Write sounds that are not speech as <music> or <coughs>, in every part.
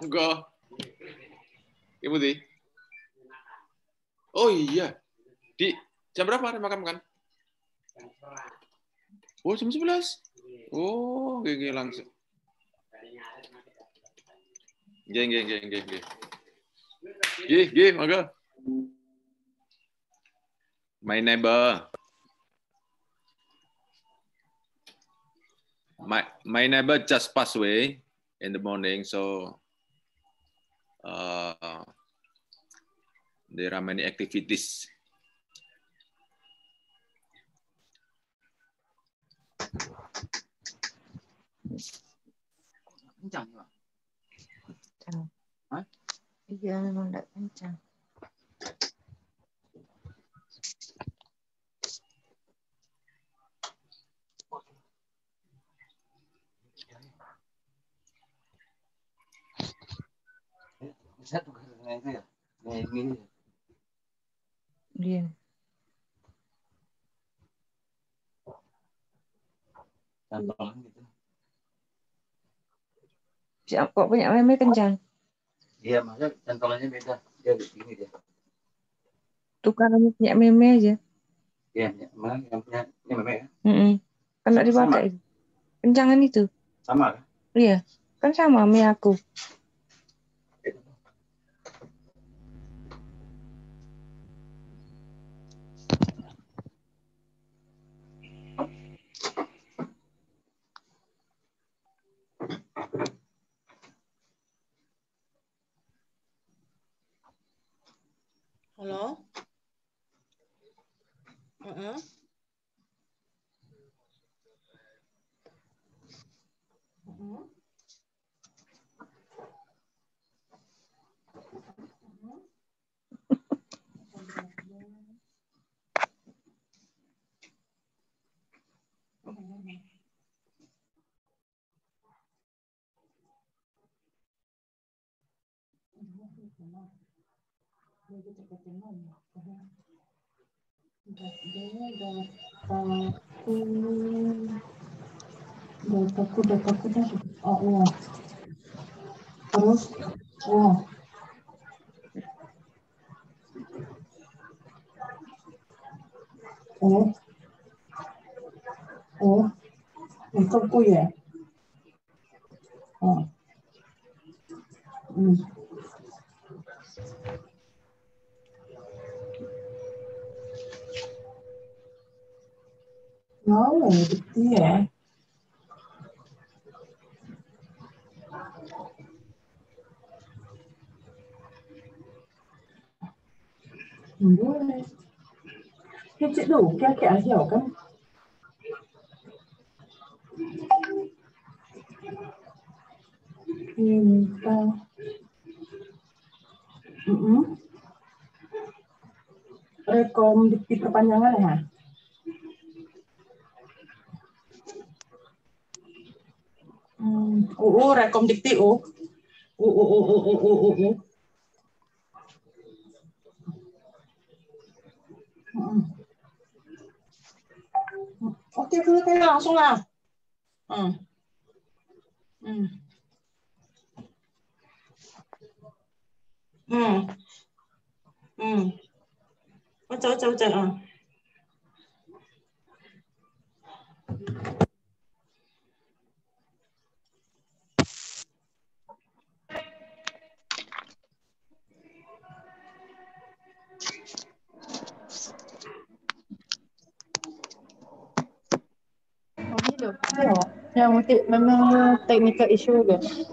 monggo. Ibu Di. Oh iya. Di jam berapa dimakamkan? Oh, jam 11. Oh, gini langsung. Geng, geng, geng, geng, geng. Gih, gih, monggo. My neighbor. My my neighbor just passed away in the morning, so uh, there are many activities. Kencang, Pak. Kencang. Hah? Iya, bisa tuh karena itu ya kayak gini iya gampang gitu siapa punya meme kencang iya maka cantolannya beda dia gini dia tukarannya punya meme aja iya ya, yang punya ini meme ya mm -mm. kena dipakai kencangan itu sama kan iya kan sama meme aku Halo? Uh -uh. Jadi terketengan ya. Jadinya dataku, dataku, dataku kan dah. Oh, iya. Terus, iya. oh. Oh. Oh. Lengkapku ya. Oh. Hmm. đúng rồi Cái chữ đủ kia kẻ hiểu không? Nhìn cao. Rekom diperpanjangan ya? ủ ra công dịch tí u u u u u u. ủ ủ ok cứ thế nào xong nào ừ ừ ừ ừ có cháu cháu cháu à ya, Ya, memang technical issue guys.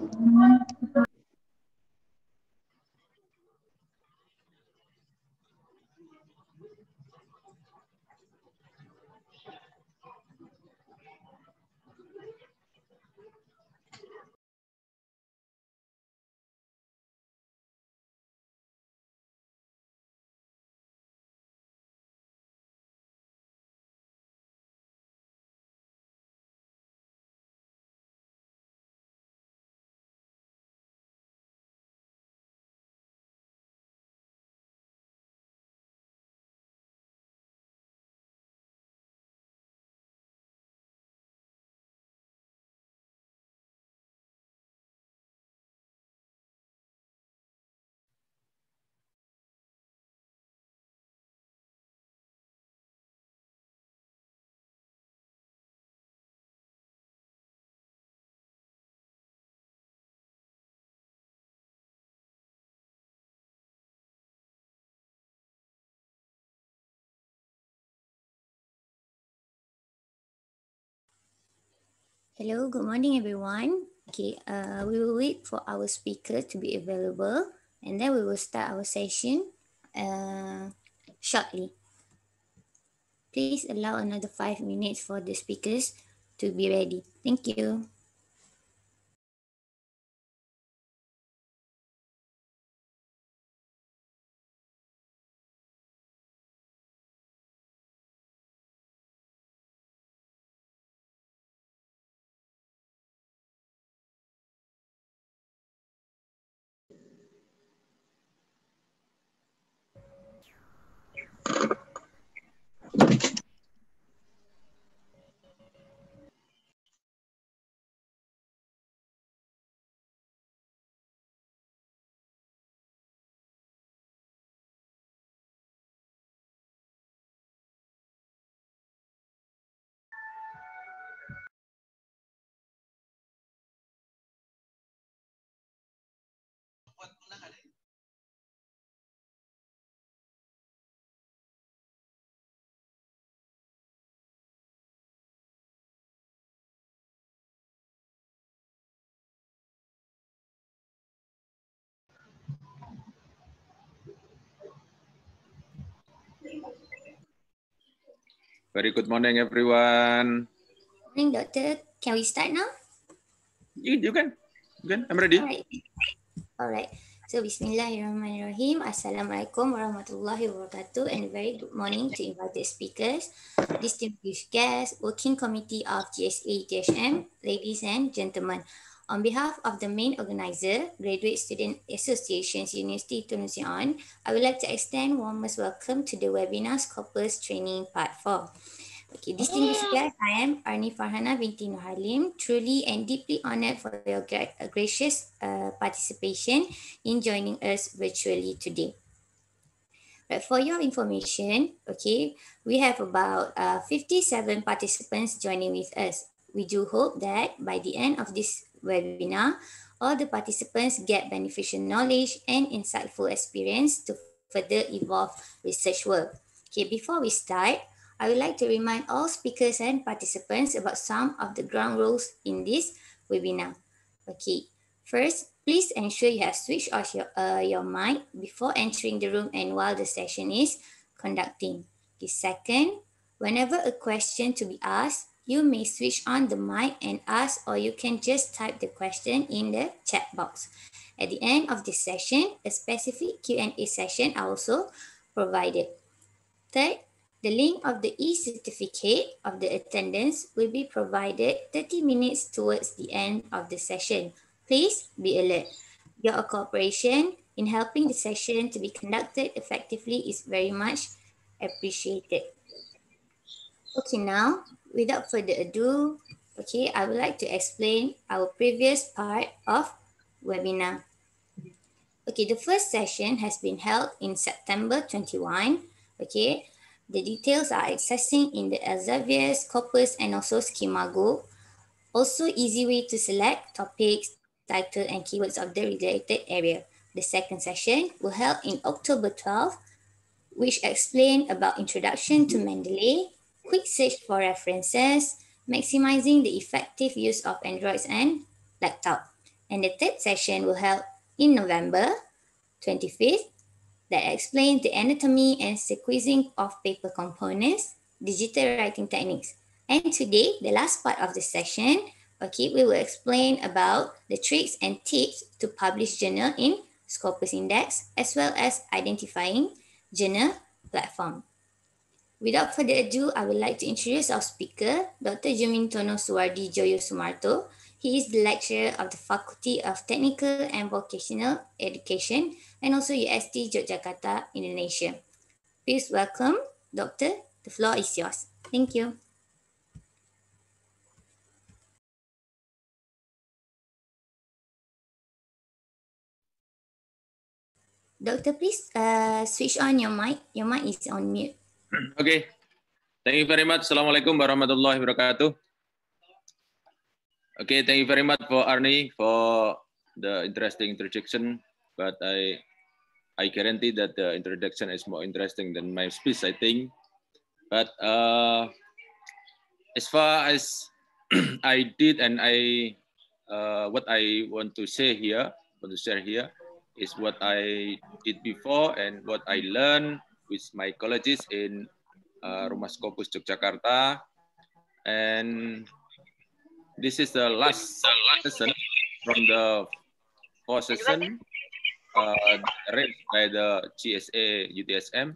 Hello, good morning, everyone. Okay, uh, we will wait for our speaker to be available and then we will start our session uh, shortly. Please allow another five minutes for the speakers to be ready. Thank you. Very good morning, everyone. Morning, Doctor. Can we start now? You, you can. You can. I'm ready. All right. All right. So Bismillahirrahmanirrahim. Assalamualaikum warahmatullahi wabarakatuh and very good morning to invited speakers, distinguished guests, working committee of gsa m ladies and gentlemen. On behalf of the main organizer, Graduate Student Associations University Tunisian, I would like to extend warmest welcome to the Webinars Corpus Training Part 4. Okay, distinguished guests, I am Arni Farhana binti Halim, truly and deeply honored for your gra gracious uh, participation in joining us virtually today. But for your information, okay, we have about uh, 57 participants joining with us. We do hope that by the end of this webinar, all the participants get beneficial knowledge and insightful experience to further evolve research work. Okay, before we start, I would like to remind all speakers and participants about some of the ground rules in this webinar. Okay, first, please ensure you have switched off your, uh, your mic before entering the room and while the session is conducting. Okay, second, whenever a question to be asked, you may switch on the mic and ask or you can just type the question in the chat box. At the end of this session, a specific Q&A session also provided. Third, the link of the e-certificate of the attendance will be provided 30 minutes towards the end of the session. Please be alert. Your cooperation in helping the session to be conducted effectively is very much appreciated. Okay, now without further ado, okay, I would like to explain our previous part of webinar. Okay, the first session has been held in September 21, okay. The details are accessing in the Elsevier's, Corpus, and also Schemago. Also, easy way to select topics, title, and keywords of the related area. The second session will held in October 12, which explained about introduction to Mendeley, quick search for references, maximizing the effective use of Androids and laptop. And the third session will held in November 25th that explains the anatomy and sequencing of paper components, digital writing techniques. And today, the last part of the session, okay, we will explain about the tricks and tips to publish journal in Scopus Index, as well as identifying journal platform. Without further ado, I would like to introduce our speaker, Dr. Jumintono Suwardi Joyo Sumarto. He is the lecturer of the Faculty of Technical and Vocational Education and also UST Yogyakarta, Indonesia. Please welcome, Doctor. The floor is yours. Thank you. Doctor, please uh, switch on your mic. Your mic is on mute. Oke. Okay. Thank you very much. Assalamualaikum warahmatullahi wabarakatuh. Okay, thank you very much for Arnie for the interesting introduction. But I I guarantee that the introduction is more interesting than my speech, I think. But uh, as far as <clears throat> I did and I uh, what I want to say here, want to share here, is what I did before and what I learned with my colleagues in uh, Rumah Skopus Yogyakarta. And this is the last session from the four session uh, arranged by the GSA UTSM.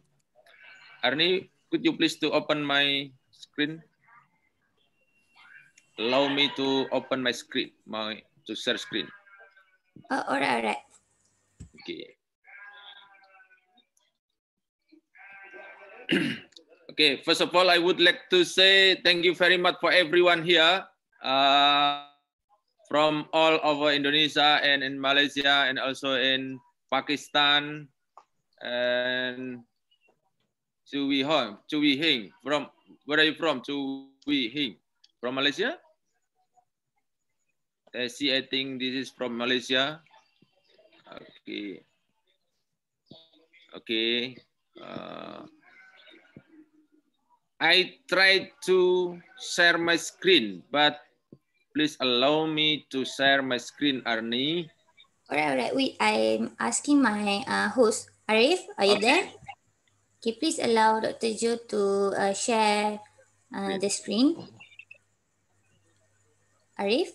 Arni, could you please to open my screen? Allow me to open my screen, my to share screen. Uh, oh, all right, all right. Okay. <clears throat> okay, first of all, I would like to say thank you very much for everyone here uh, from all over Indonesia and in Malaysia and also in Pakistan and Chui Hong, Chui Hing. From where are you from? Chui Hing. From Malaysia? I see, I think this is from Malaysia. Okay. Okay. Uh, I tried to share my screen, but please allow me to share my screen, Arnie. All right, all right. Wait, I'm asking my uh, host, Arif, are you there? Okay, please allow Dr. Jo to uh, share uh, the screen. Arif?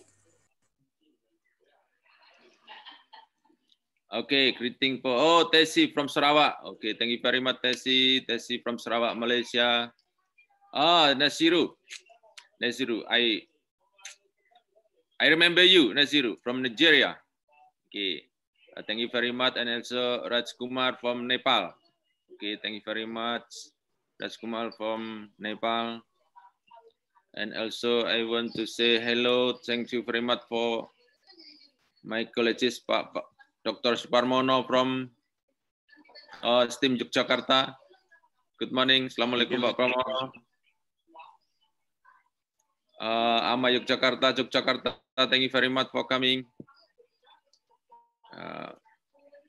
Okay, greeting for, oh, Tessie from Sarawak. Okay, thank you very much, Tessie. Tessie from Sarawak, Malaysia. Ah, Nasiru. Nasiru, I I remember you, Nasiru, from Nigeria. Okay. Uh, thank you very much. And also Rajkumar from Nepal. Okay, thank you very much. Rajkumar from Nepal. And also I want to say hello. Thank you very much for my colleagues, Pak, Pak Dr. Suparmono from uh, STEAM Yogyakarta. Good morning. Assalamualaikum, Pak Pramono uh, Ama Yogyakarta, Yogyakarta, thank you very much for coming. Uh,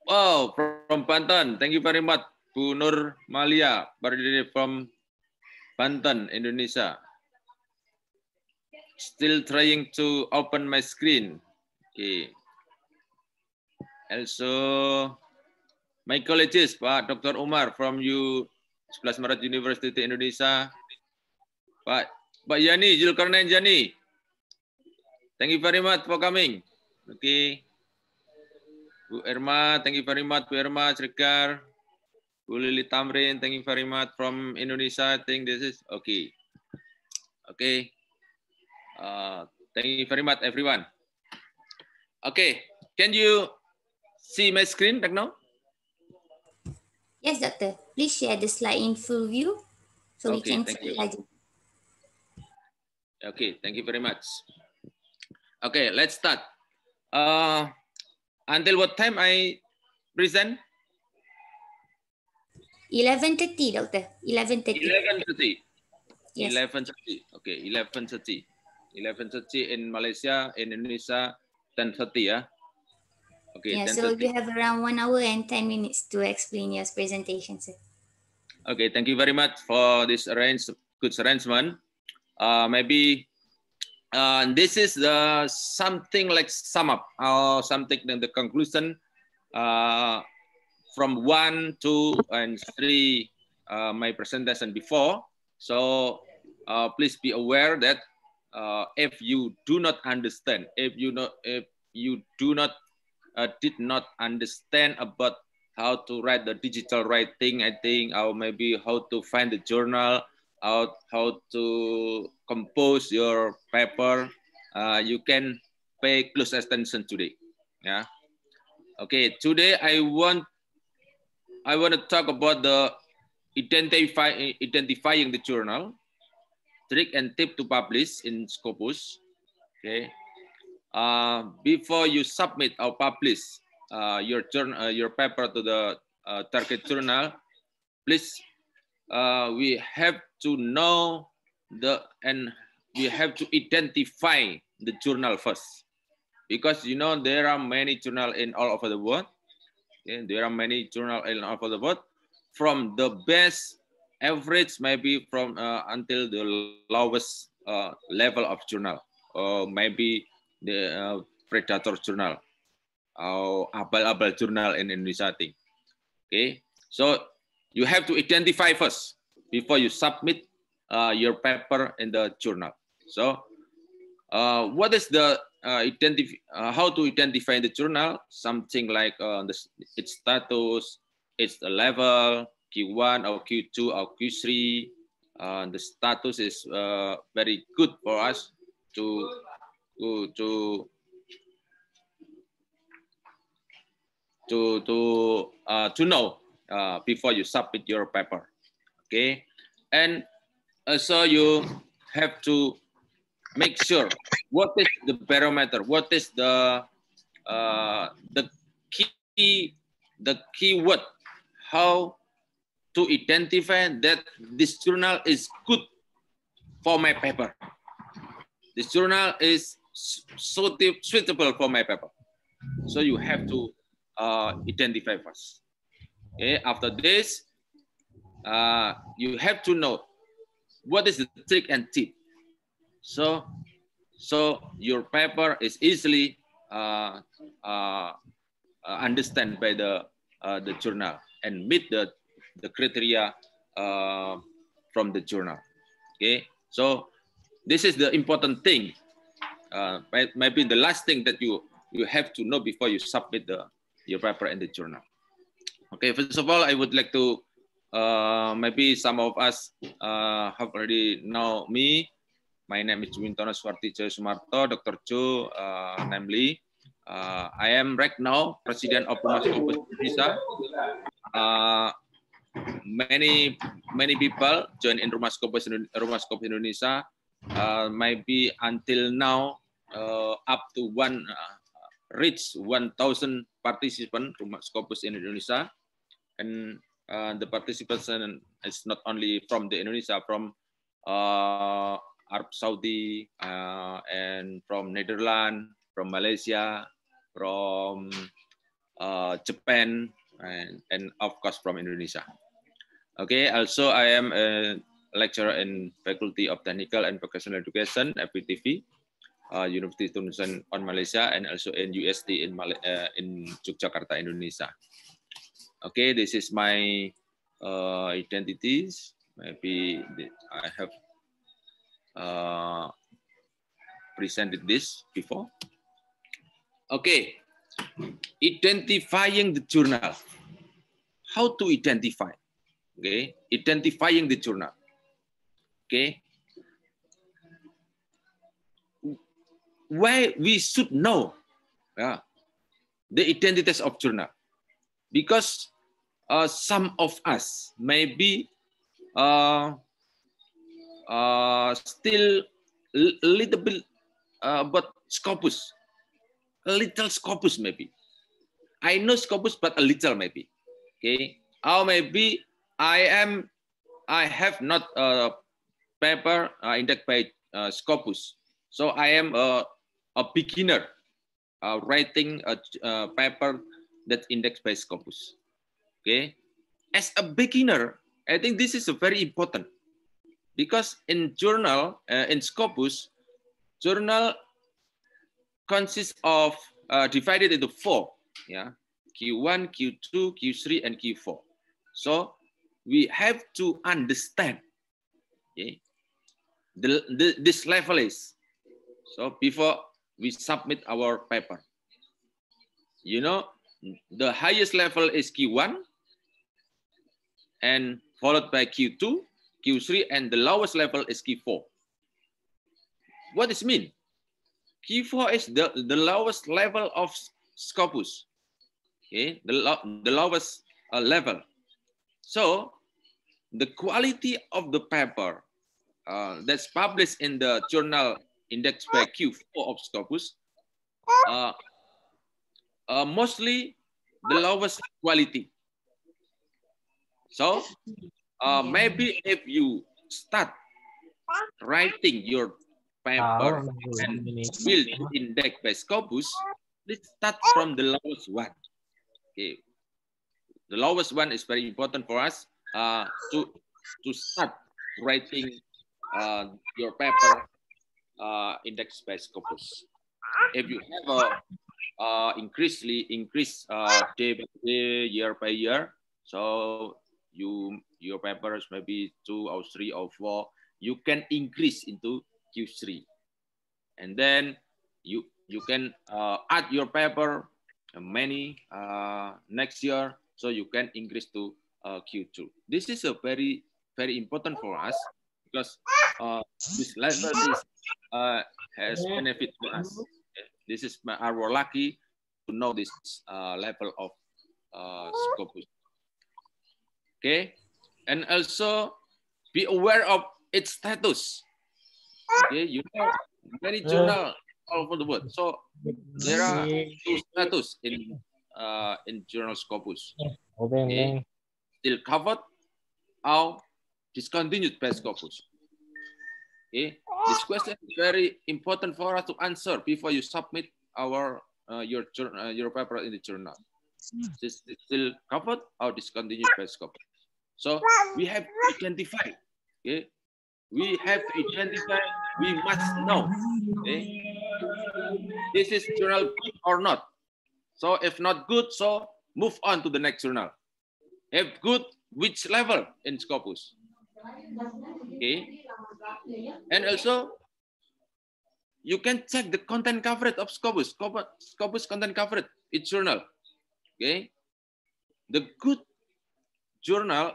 wow, from Banten, thank you very much. Bu Nur Malia, berdiri from Banten, Indonesia. Still trying to open my screen. Okay. Also, my colleagues, Pak Dr. Umar from U11 Maret University Indonesia. Pak Pak Yani, Julkarnain Yani. Thank you very much for coming. Oke. Okay. Bu Irma, thank you very much. Bu Irma, Srikar. Bu Lili Tamrin, thank you very much. From Indonesia, I think this is okay. Okay. Uh, thank you very much, everyone. Okay. Can you see my screen right now? Yes, doctor. Please share the slide in full view so okay, we can see. You. Okay, thank you very much. Okay, let's start. Uh, until what time I present? 11.30, Doctor. 11.30. 11.30. Yes. 11.30. Okay, 11.30. 11.30 in Malaysia, in Indonesia, 10.30, yeah? Okay, yeah, 10, so 30. you have around one hour and 10 minutes to explain your presentation, sir. Okay, thank you very much for this arrange, good arrangement. Uh, maybe uh, this is the something like sum up or something in the conclusion uh, from one, two, and three uh, my presentation before. So uh, please be aware that uh, if you do not understand, if you not, if you do not did not understand about how to write the digital writing, I think, or maybe how to find the journal, out how to compose your paper, uh, you can pay close attention today. Yeah. Okay. Today I want I want to talk about the identify identifying the journal, trick and tip to publish in Scopus. Okay. Uh, before you submit or publish uh, your journal, uh, your paper to the uh, target journal, please uh, we have to know the and we have to identify the journal first because you know there are many journal in all over the world okay? there are many journal in all over the world from the best average maybe from uh, until the lowest uh, level of journal or maybe the uh, predator journal or abal-abal journal in Indonesia thing. Okay, so you have to identify first before you submit uh, your paper in the journal. So uh, what is the uh, identify uh, how to identify the journal? Something like uh, this, its status, its level, Q1 or Q2 or Q3. Uh, the status is very good for us to to to to to, to know before you submit your paper. Okay, and uh, so you have to make sure what is the barometer, what is the uh, the key the keyword, how to identify that this journal is good for my paper. This journal is suitable for my paper. So you have to uh, identify first. Okay, after this, uh, you have to know what is the trick and tip. So, so your paper is easily uh, uh, understand by the uh, the journal and meet the the criteria uh, from the journal. Okay, so this is the important thing. Uh, maybe the last thing that you you have to know before you submit the your paper in the journal. Okay, first of all, I would like to Uh, maybe some of us uh, have already know me. My name is Wintono Swarti Joy Sumarto, Dr. Jo, uh, namely. Uh, I am right now president of Rumah Skopus Indonesia. Uh, many many people join in Rumah Skopus Rumah Skopus Indonesia. Uh, maybe until now uh, up to one uh, reach 1,000 participant Rumah Skopus Indonesia. And Uh, the participants and it's not only from the Indonesia, from uh, Arab Saudi uh, and from Netherlands, from Malaysia, from uh, Japan, and, and of course from Indonesia. Okay, also I am a lecturer in Faculty of Technical and Vocational Education, FPTV, uh, University of Tunisian on Malaysia, and also in UST in, Mal uh, in Yogyakarta, Indonesia. Okay, this is my uh, identities. Maybe I have uh, presented this before. Okay, identifying the journal. How to identify? Okay, identifying the journal. Okay, why we should know yeah, the identities of journal because uh, some of us may be uh, uh, still a little bit uh, but Scopus, a little Scopus maybe. I know Scopus, but a little maybe. Okay, or maybe I am, I have not a paper uh, indexed by Scopus, so I am a, a beginner uh, writing a, a paper that index-based corpus. Okay, as a beginner, I think this is very important because in journal, uh, in Scopus, journal consists of uh, divided into four, yeah, Q1, Q2, Q3, and Q4. So we have to understand, okay, the, the, this level is. So before we submit our paper, you know, the highest level is Q1 and followed by Q2, Q3, and the lowest level is Q4. What does mean? Q4 is the, the lowest level of Scopus, okay? the, lo the lowest uh, level. So the quality of the paper uh, that's published in the journal indexed by Q4 of Scopus uh, uh, mostly the lowest quality. So uh, maybe if you start writing your paper ah, and build index-based corpus, let's start from the lowest one. Okay. The lowest one is very important for us uh, to, to start writing uh, your paper uh, index-based corpus. If you have a uh, increasingly increase uh, day by day, year by year. So you your papers maybe two or three or four, you can increase into Q3, and then you you can uh, add your paper many uh, next year, so you can increase to uh, Q2. This is a very very important for us because uh, this level is, uh, has benefit to us. This is our lucky to know this uh, level of uh, scopus. Okay, and also be aware of its status. Okay, you know many uh, journal all over the world. So there are two status in uh, in journal scopus. Okay, still covered or discontinued past scopus. Okay, this question is very important for us to answer before you submit our uh, your uh, your paper in the journal. This hmm. is still covered or discontinued by scope. So we have identified. Okay, we have identified. We must know. Okay, this is journal good or not. So if not good, so move on to the next journal. If good, which level in Scopus? Okay, and also, you can check the content coverage of Scopus. Scopus content coverage, its journal. Okay. The good journal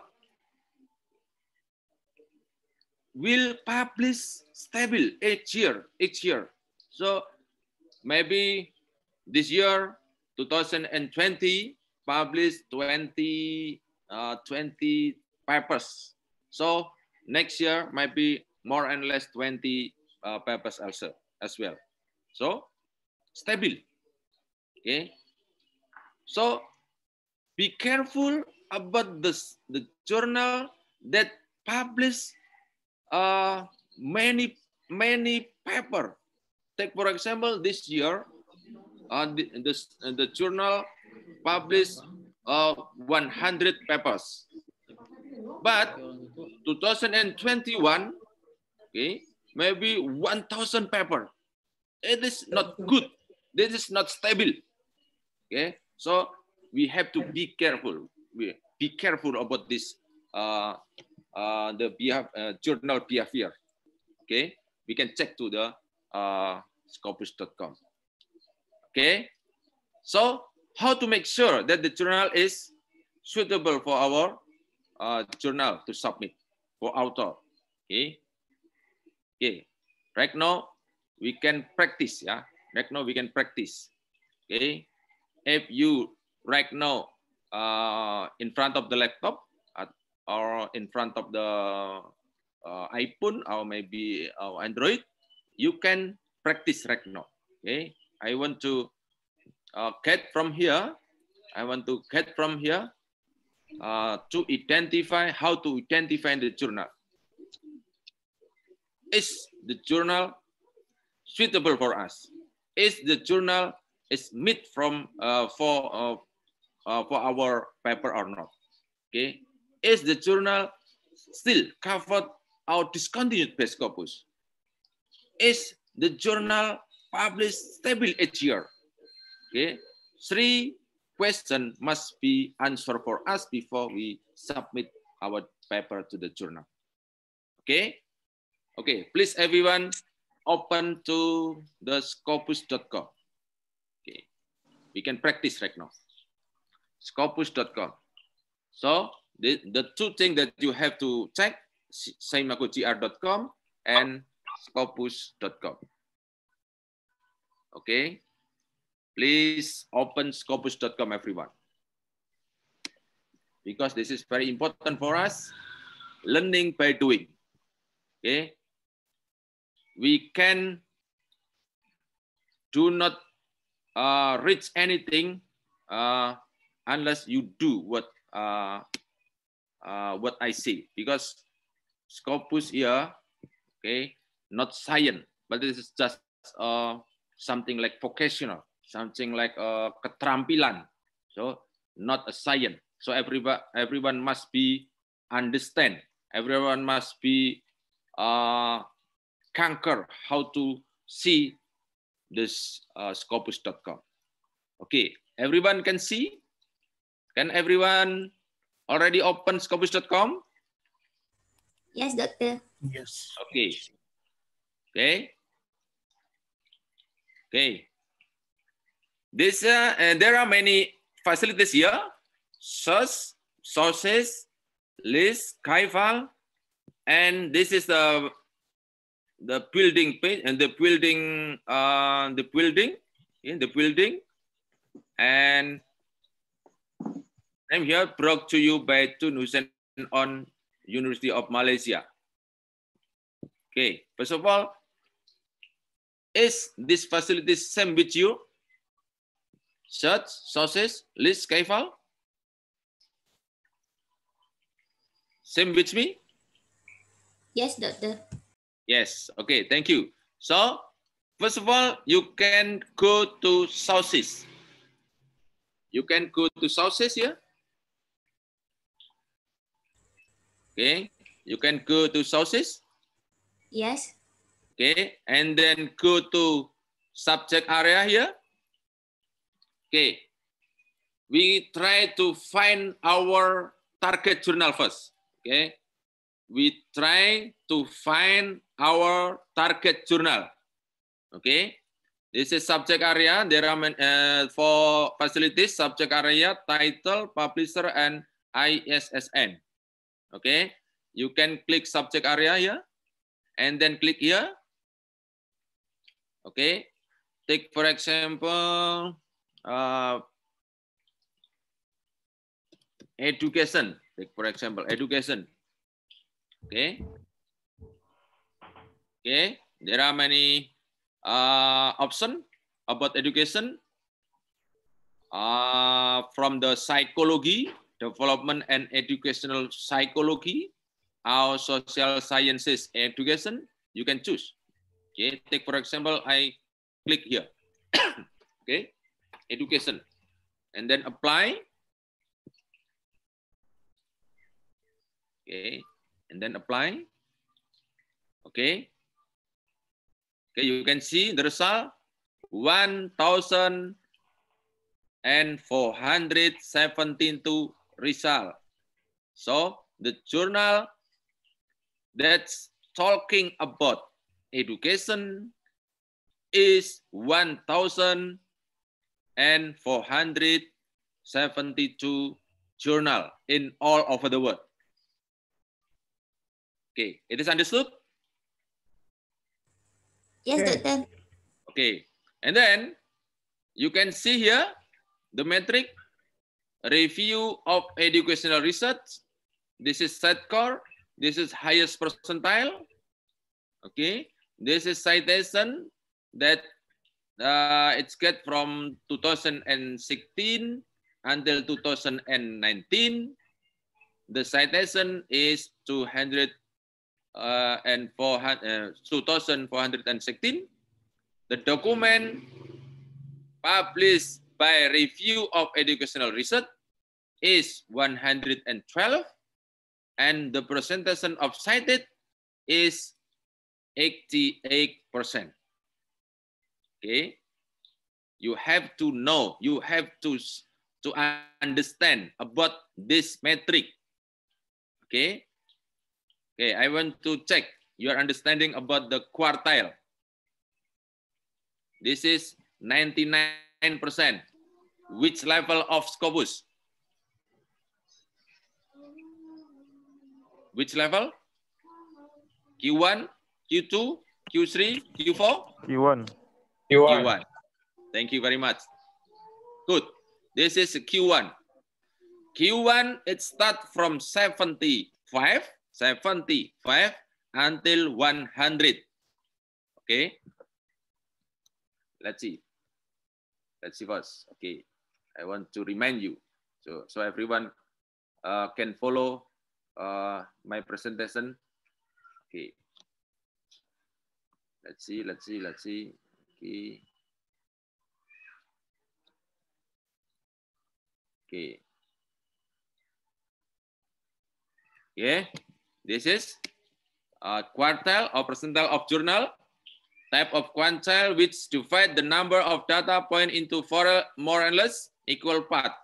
will publish stable each year, each year. So maybe this year, 2020, published 20, uh, 20 papers. So next year might be more and less 20 uh, papers also as well. So stable. Okay. So be careful about this the journal that publish uh, many many paper. Take for example this year, uh, the, this, uh, the journal published uh, 100 papers, but 2021 okay, maybe 1,000 paper. It is not good. This is not stable. Okay, so we have to be careful. We be careful about this uh, uh, the uh, journal behavior. Okay, we can check to the uh, scopus.com. Okay, so how to make sure that the journal is suitable for our uh, journal to submit for author. Okay, Okay, right now we can practice. Yeah, right now we can practice. Okay, if you right now uh, in front of the laptop at, or in front of the uh, iPhone or maybe uh, Android, you can practice right now. Okay, I want to uh, get from here. I want to get from here uh, to identify how to identify the journal. Is the journal suitable for us? Is the journal is meet from uh, for uh, uh, for our paper or not? Okay, is the journal still covered our discontinued base corpus? Is the journal published stable each year? Okay, three question must be answered for us before we submit our paper to the journal. Okay, Okay, please everyone open to the scopus.com. Okay, we can practice right now. Scopus.com. So the, the two things that you have to check, saimakogr.com and scopus.com. Okay, please open scopus.com everyone. Because this is very important for us, learning by doing. Okay, we can do not uh, reach anything uh, unless you do what uh, uh, what I say because Scopus here, okay, not science, but this is just uh, something like vocational, something like uh, keterampilan, so not a science. So everybody, everyone must be understand. Everyone must be uh, conquer how to see this uh, scopus.com. Okay, everyone can see? Can everyone already open scopus.com? Yes, doctor. Yes. Okay. Okay. Okay. This uh, and there are many facilities here, such sources, list, Kaifal, and this is the the building page and the building uh, the building in the building and I'm here brought to you by Tun Hussein on University of Malaysia. Okay, first of all, is this facility same with you? Search, sources, list, KFAL? Same with me? Yes, doctor. Yes. Okay. Thank you. So first of all, you can go to sources. You can go to sources here. Okay. You can go to sources. Yes. Okay. And then go to subject area here. Okay. We try to find our target journal first. Okay. We try to find our target journal. Okay, this is subject area. There are uh, for facilities subject area, title, publisher, and ISSN. Okay, you can click subject area here, and then click here. Okay, take for example, uh, education. Take for example, education. Okay. Okay, there are many uh, option about education uh, from the psychology, development and educational psychology, our social sciences education. You can choose. Okay, take for example, I click here. <coughs> okay, education, and then apply. Okay, and then apply. Okay, Okay, you can see the result. 1,000 result. So the journal that's talking about education is 1,472 journal in all over the world. Okay, it is understood? Yes, okay. Doctor. Okay. And then you can see here the metric review of educational research. This is core. This is highest percentile. Okay. This is citation that uh, it's get from 2016 until 2019. The citation is 200 uh, and 400, uh, 2416, the document published by Review of Educational Research is 112 and the presentation of cited is 88%. Okay. You have to know, you have to, to understand about this metric. Okay. Okay, I want to check your understanding about the quartile. This is 99%. Which level of Scopus? Which level? Q1, Q2, Q3, Q4? Q1. Q1. Q1. Thank you very much. Good. This is Q1. Q1, it starts from 75 75 until 100. Okay. Let's see. Let's see first. Okay. I want to remind you. So, so everyone uh, can follow uh, my presentation. Okay. Let's see, let's see, let's see. Okay. Okay. Yeah. This is a quartile or percentile of journal, type of quantile which divide the number of data point into four more or less equal part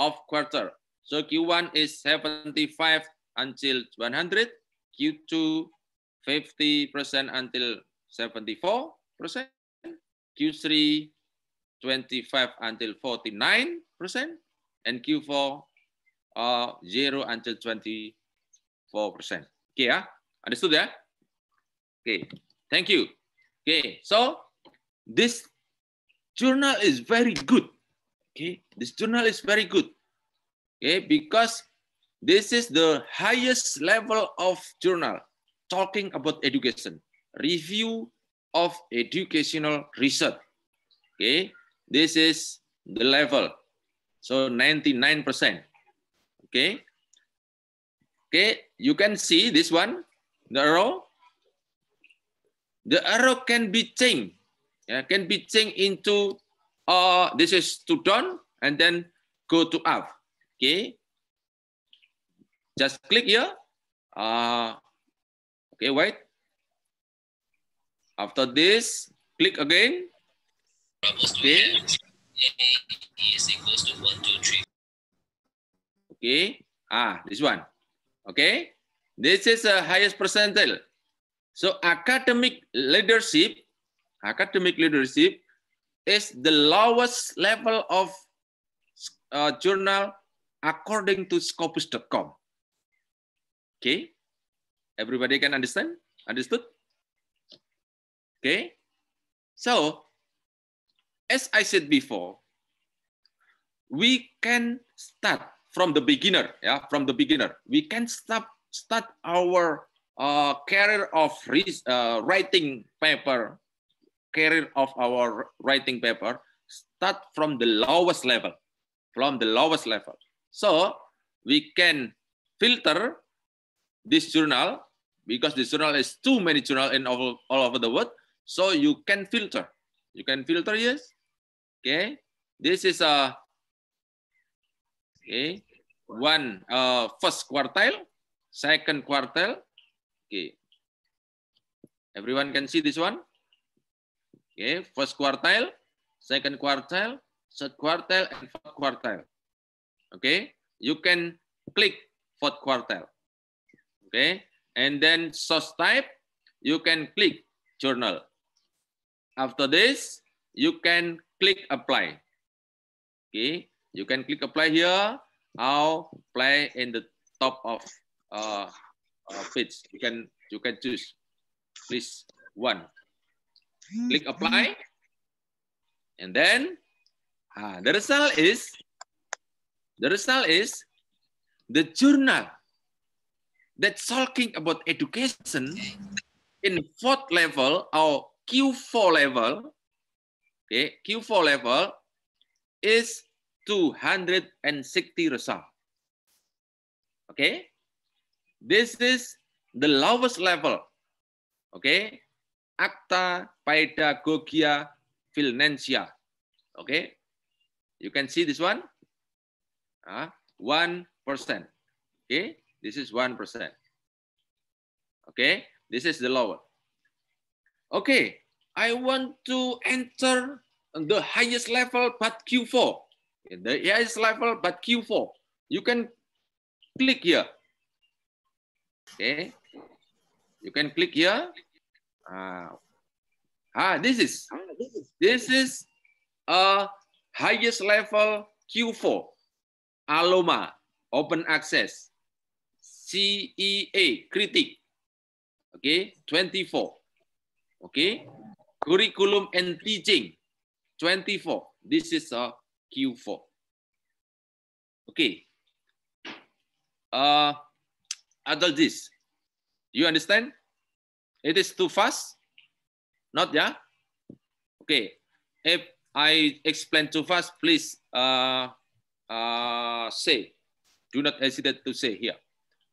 of quarter. So Q1 is 75 until 100, Q2 50% until 74%, Q3 25 until 49%, and Q4 uh, 0 until 20 4%. Okay, yeah? Understood that? Ah? Okay, thank you. Okay, so this journal is very good. Okay, this journal is very good. Okay, because this is the highest level of journal talking about education, review of educational research. Okay, this is the level. So 99%. Okay, Okay, you can see this one, the arrow. The arrow can be changed, yeah, can be changed into, uh, this is to down and then go to up. Okay, just click here. Uh, okay, wait. After this, click again. Okay. Okay. Ah, this one. Okay? This is the highest percentile. So academic leadership, academic leadership is the lowest level of uh, journal according to Scopus.com. Okay? Everybody can understand? Understood? Okay? So, as I said before, we can start from the beginner. Yeah, from the beginner, we can start start our uh, career of uh, writing paper, career of our writing paper, start from the lowest level, from the lowest level. So we can filter this journal because this journal is too many journal in all, all over the world. So you can filter. You can filter, yes. Okay. This is a Okay. One, uh, first quartile, second quartile. Okay. Everyone can see this one? Okay, first quartile, second quartile, third quartile, and fourth quartile. Okay, you can click fourth quartile. Okay, and then source type, you can click journal. After this, you can click apply. Okay, You can click apply here How apply in the top of uh, uh, page. You can you can choose please one. Click apply, and then ah, the result is the result is the journal that's talking about education in fourth level or Q4 level. Okay, Q4 level is 260 rasa. Okay? This is the lowest level. Okay? Akta, Paida, Gogia, Financia. Okay? You can see this one. Uh, ah, 1%. Okay? This is 1%. Okay? This is the lower. Okay, I want to enter the highest level, but Q4. The AIS level, but Q4. You can click here. Okay. You can click here. Uh, ah, this is, this is a highest level Q4. Aloma, open access. CEA, critic. Okay, 24. Okay, curriculum and teaching, 24. This is a Q4. Okay. Uh, adult this. You understand? It is too fast? Not yeah? Okay. If I explain too fast, please uh, uh, say. Do not hesitate to say here.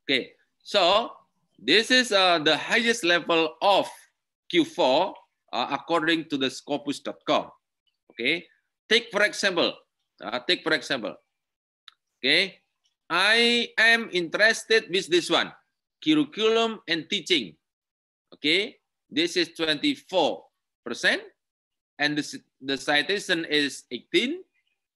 Okay. So this is uh, the highest level of Q4 uh, according to the scopus.com. Okay. Take, for example, uh, take for example. Okay. I am interested with this one. Curriculum and teaching. Okay. This is 24%. And the, the citation is 18.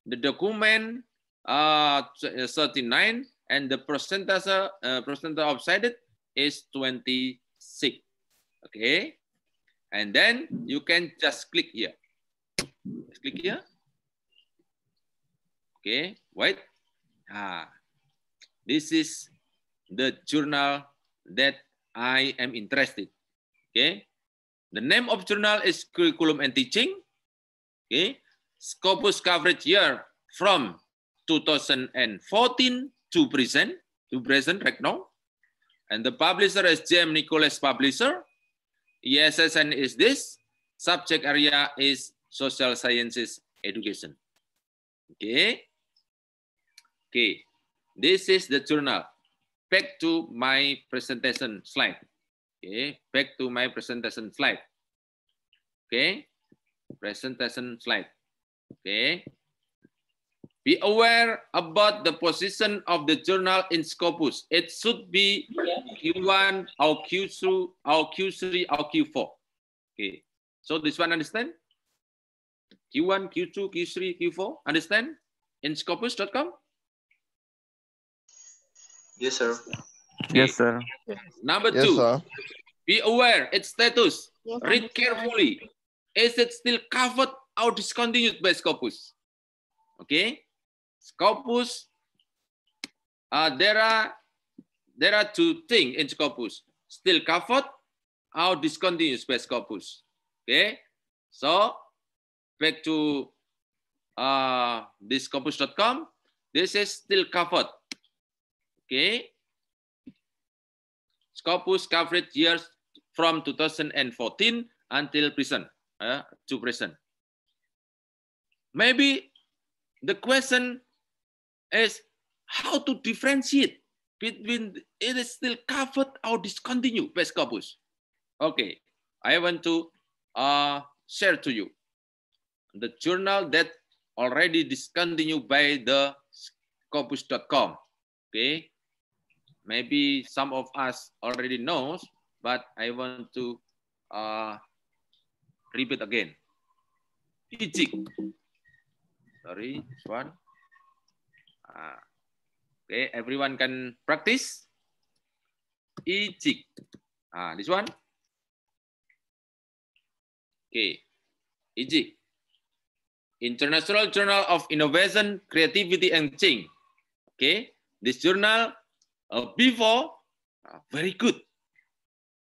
The document uh, 39. And the percentage, uh, percentage of cited is 26. Okay. And then you can just click here. Just click here. Okay, wait. Ah, this is the journal that I am interested. Okay, the name of journal is Curriculum and Teaching. Okay, Scopus coverage year from 2014 to present to present right now, and the publisher is JM Nicholas Publisher. ESSN is this. Subject area is social sciences education. Okay. Okay, this is the journal. Back to my presentation slide. Okay, back to my presentation slide. Okay, presentation slide. Okay. Be aware about the position of the journal in Scopus. It should be Q1 or Q2 or Q3 or Q4. Okay. So this one understand? Q1, Q2, Q3, Q4. Understand? In scopus.com? Yes, sir. Yes, sir. Number yes, two, sir. be aware its status. Yes, Read carefully. Is it still covered or discontinued by Scopus? Okay. Scopus, uh, there are there are two things in Scopus. Still covered or discontinued by Scopus. Okay. So back to uh, this scopus.com. This is still covered. Okay. Scopus coverage years from 2014 until present, uh, to present. Maybe the question is how to differentiate between it is still covered or discontinued by Scopus. Okay, I want to uh, share to you the journal that already discontinued by the scopus.com. Okay, maybe some of us already knows, but I want to uh, repeat again. Ijik. Sorry, this one. Uh, okay, everyone can practice. Ijik. Uh, this one. Okay. Ijik. International Journal of Innovation, Creativity and Change. Okay. This journal Uh, before, uh, very good.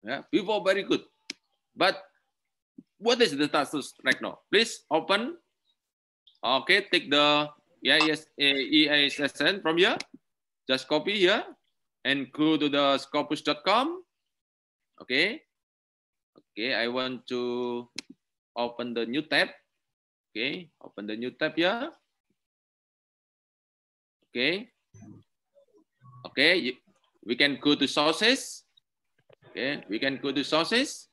Yeah, before, very good. But what is the status right now? Please open. Okay, take the e s EISSN from here. Just copy here and go to the scopus.com. Okay. Okay, I want to open the new tab. Okay, open the new tab here. Okay. Okay, we can go to sources. Okay, we can go to sources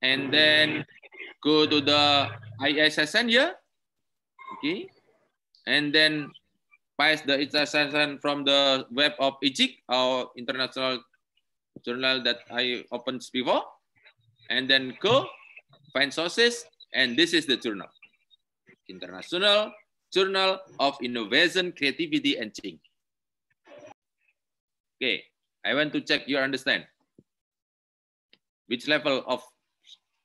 and then go to the ISSN here. Ya. Okay, and then pass the ISSN from the web of IJIC, our international journal that I opened before, and then go find sources. And this is the journal, International Journal of Innovation, Creativity, and Change. Okay, I want to check you understand. Which level of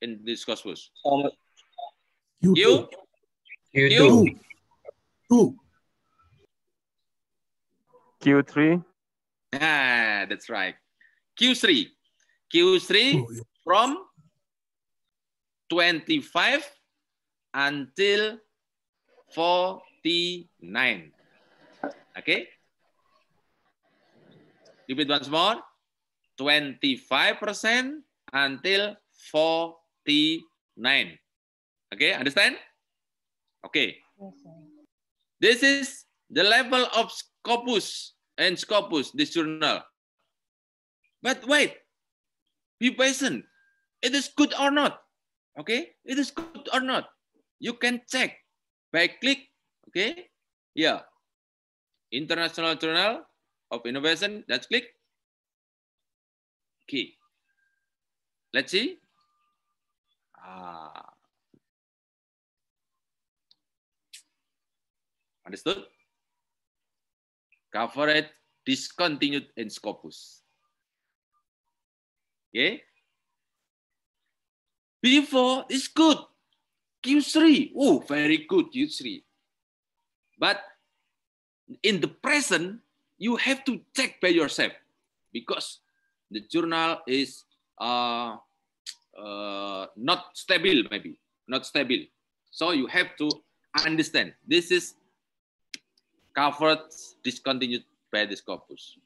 in this cosmos? Um, you? You? Q2. Q2. q 3 Ah, that's right. Q3. Q3 from 25 until 49. Okay? Repeat once more. 25% until 49. Okay, understand? Okay. This is the level of Scopus and Scopus, this journal. But wait, be patient. It is good or not. Okay, it is good or not. You can check by click. Okay, yeah. International journal, of innovation. Let's click key. Let's see. Ah. Understood? Coverage discontinued in Scopus. Okay? Before, it's good. Q3, oh, very good Q3. But in the present, you have to check by yourself because the journal is uh, uh, not stable, maybe not stable. So you have to understand this is covered, discontinued by this corpus.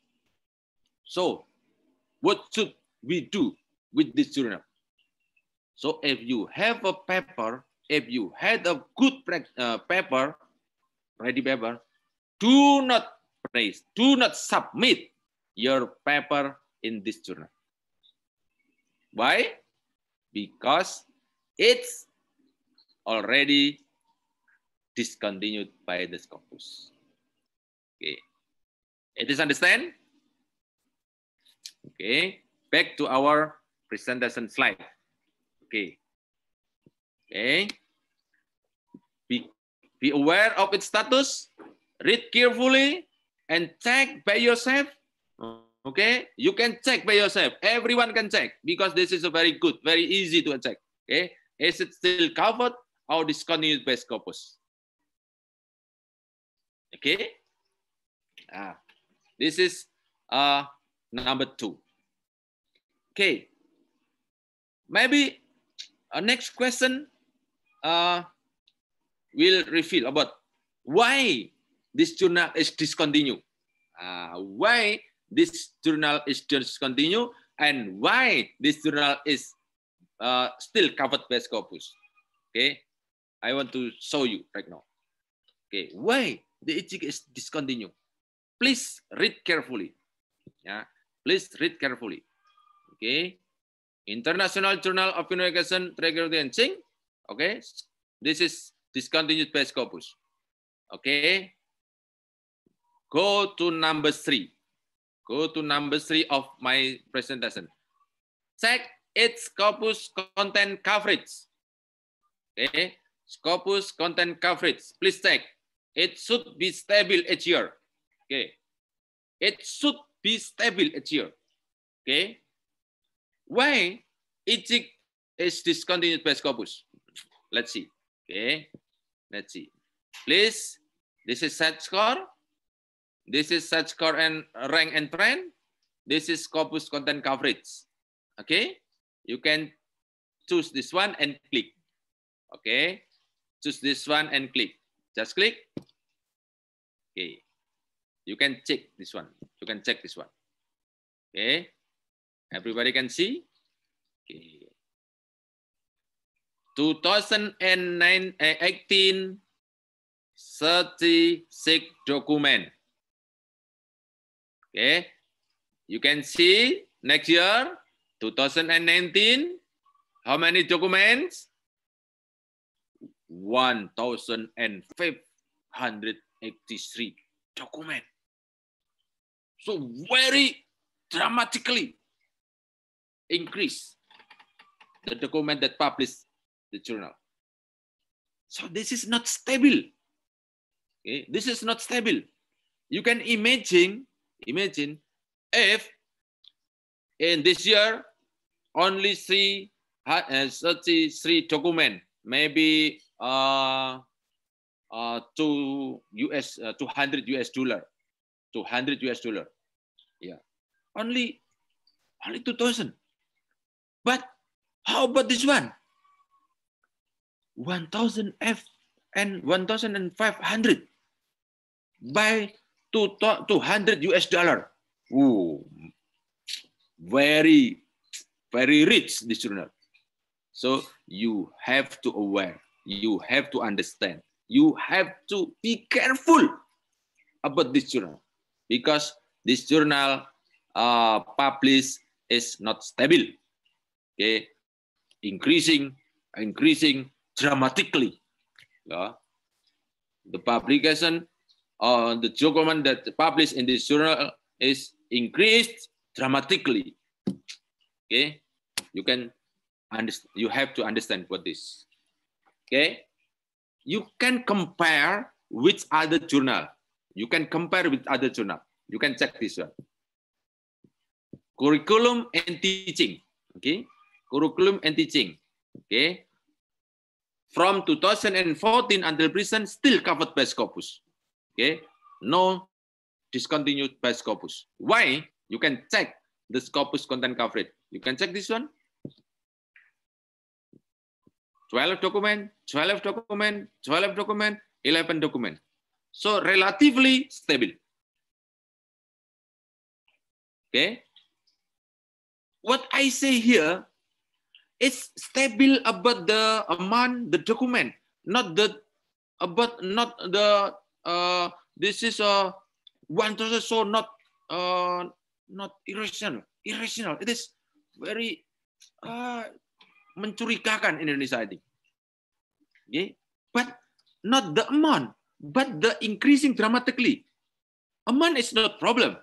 So what should we do with this journal? So if you have a paper, if you had a good uh, paper, ready paper, do not Do not submit your paper in this journal. Why? Because it's already discontinued by the corpus. Okay. It is understand? Okay. Back to our presentation slide. Okay. Okay. Be, be aware of its status. Read carefully. and check by yourself. Okay, you can check by yourself. Everyone can check because this is a very good, very easy to check. Okay, is it still covered or discontinued by Scopus? Okay, ah, this is uh, number two. Okay, maybe our uh, next question uh, will reveal about why this journal is discontinued. Uh, ah, why this journal is discontinued and why this journal is uh, still covered by Scopus. Okay, I want to show you right now. Okay, why the ethic is discontinued? Please read carefully. Yeah, please read carefully. Okay, International Journal of Communication Regulatory and Sing. Okay, this is discontinued by Scopus. Okay, Go to number three. Go to number three of my presentation. Check its Scopus content coverage. Okay, Scopus content coverage. Please check. It should be stable each year. Okay, it should be stable each year. Okay, why EGIC is discontinued by Scopus? Let's see. Okay, let's see. Please, this is set score. This is search core and rank and trend. This is corpus content coverage. Okay, you can choose this one and click. Okay, choose this one and click. Just click. Okay, you can check this one. You can check this one. Okay, everybody can see. Okay. 2018 eh, six document. Okay. You can see next year, 2019, how many documents? 1,583 document. So very dramatically increase the document that published the journal. So this is not stable. Okay? This is not stable. You can imagine Imagine if in this year only three, uh, 33 document, maybe uh, uh, two US, uh, 200 US dollar, 200 US dollar. Yeah, only, only 2000. But how about this one? 1000 F and 1500 by 200 US dollar. Ooh, very, very rich this journal. So you have to aware, you have to understand, you have to be careful about this journal because this journal uh, published is not stable. Okay, increasing, increasing dramatically. Yeah. The publication uh, the document that published in this journal is increased dramatically. Okay, you can understand. You have to understand what this. Okay, you can compare with other journal. You can compare with other journal. You can check this one. Curriculum and teaching. Okay, curriculum and teaching. Okay, from 2014 until present, still covered by Scopus. Okay? No discontinued by Scopus. Why? You can check the Scopus content coverage. You can check this one. 12 document, 12 document, 12 document, 11 document. So relatively stable. Okay. What I say here is stable about the amount, the document, not the about not the Eh, this is a eh, one thousand so not uh, not irrational irrational it is very uh, mencurigakan Indonesia I think okay but not the amount but the increasing dramatically amount is not problem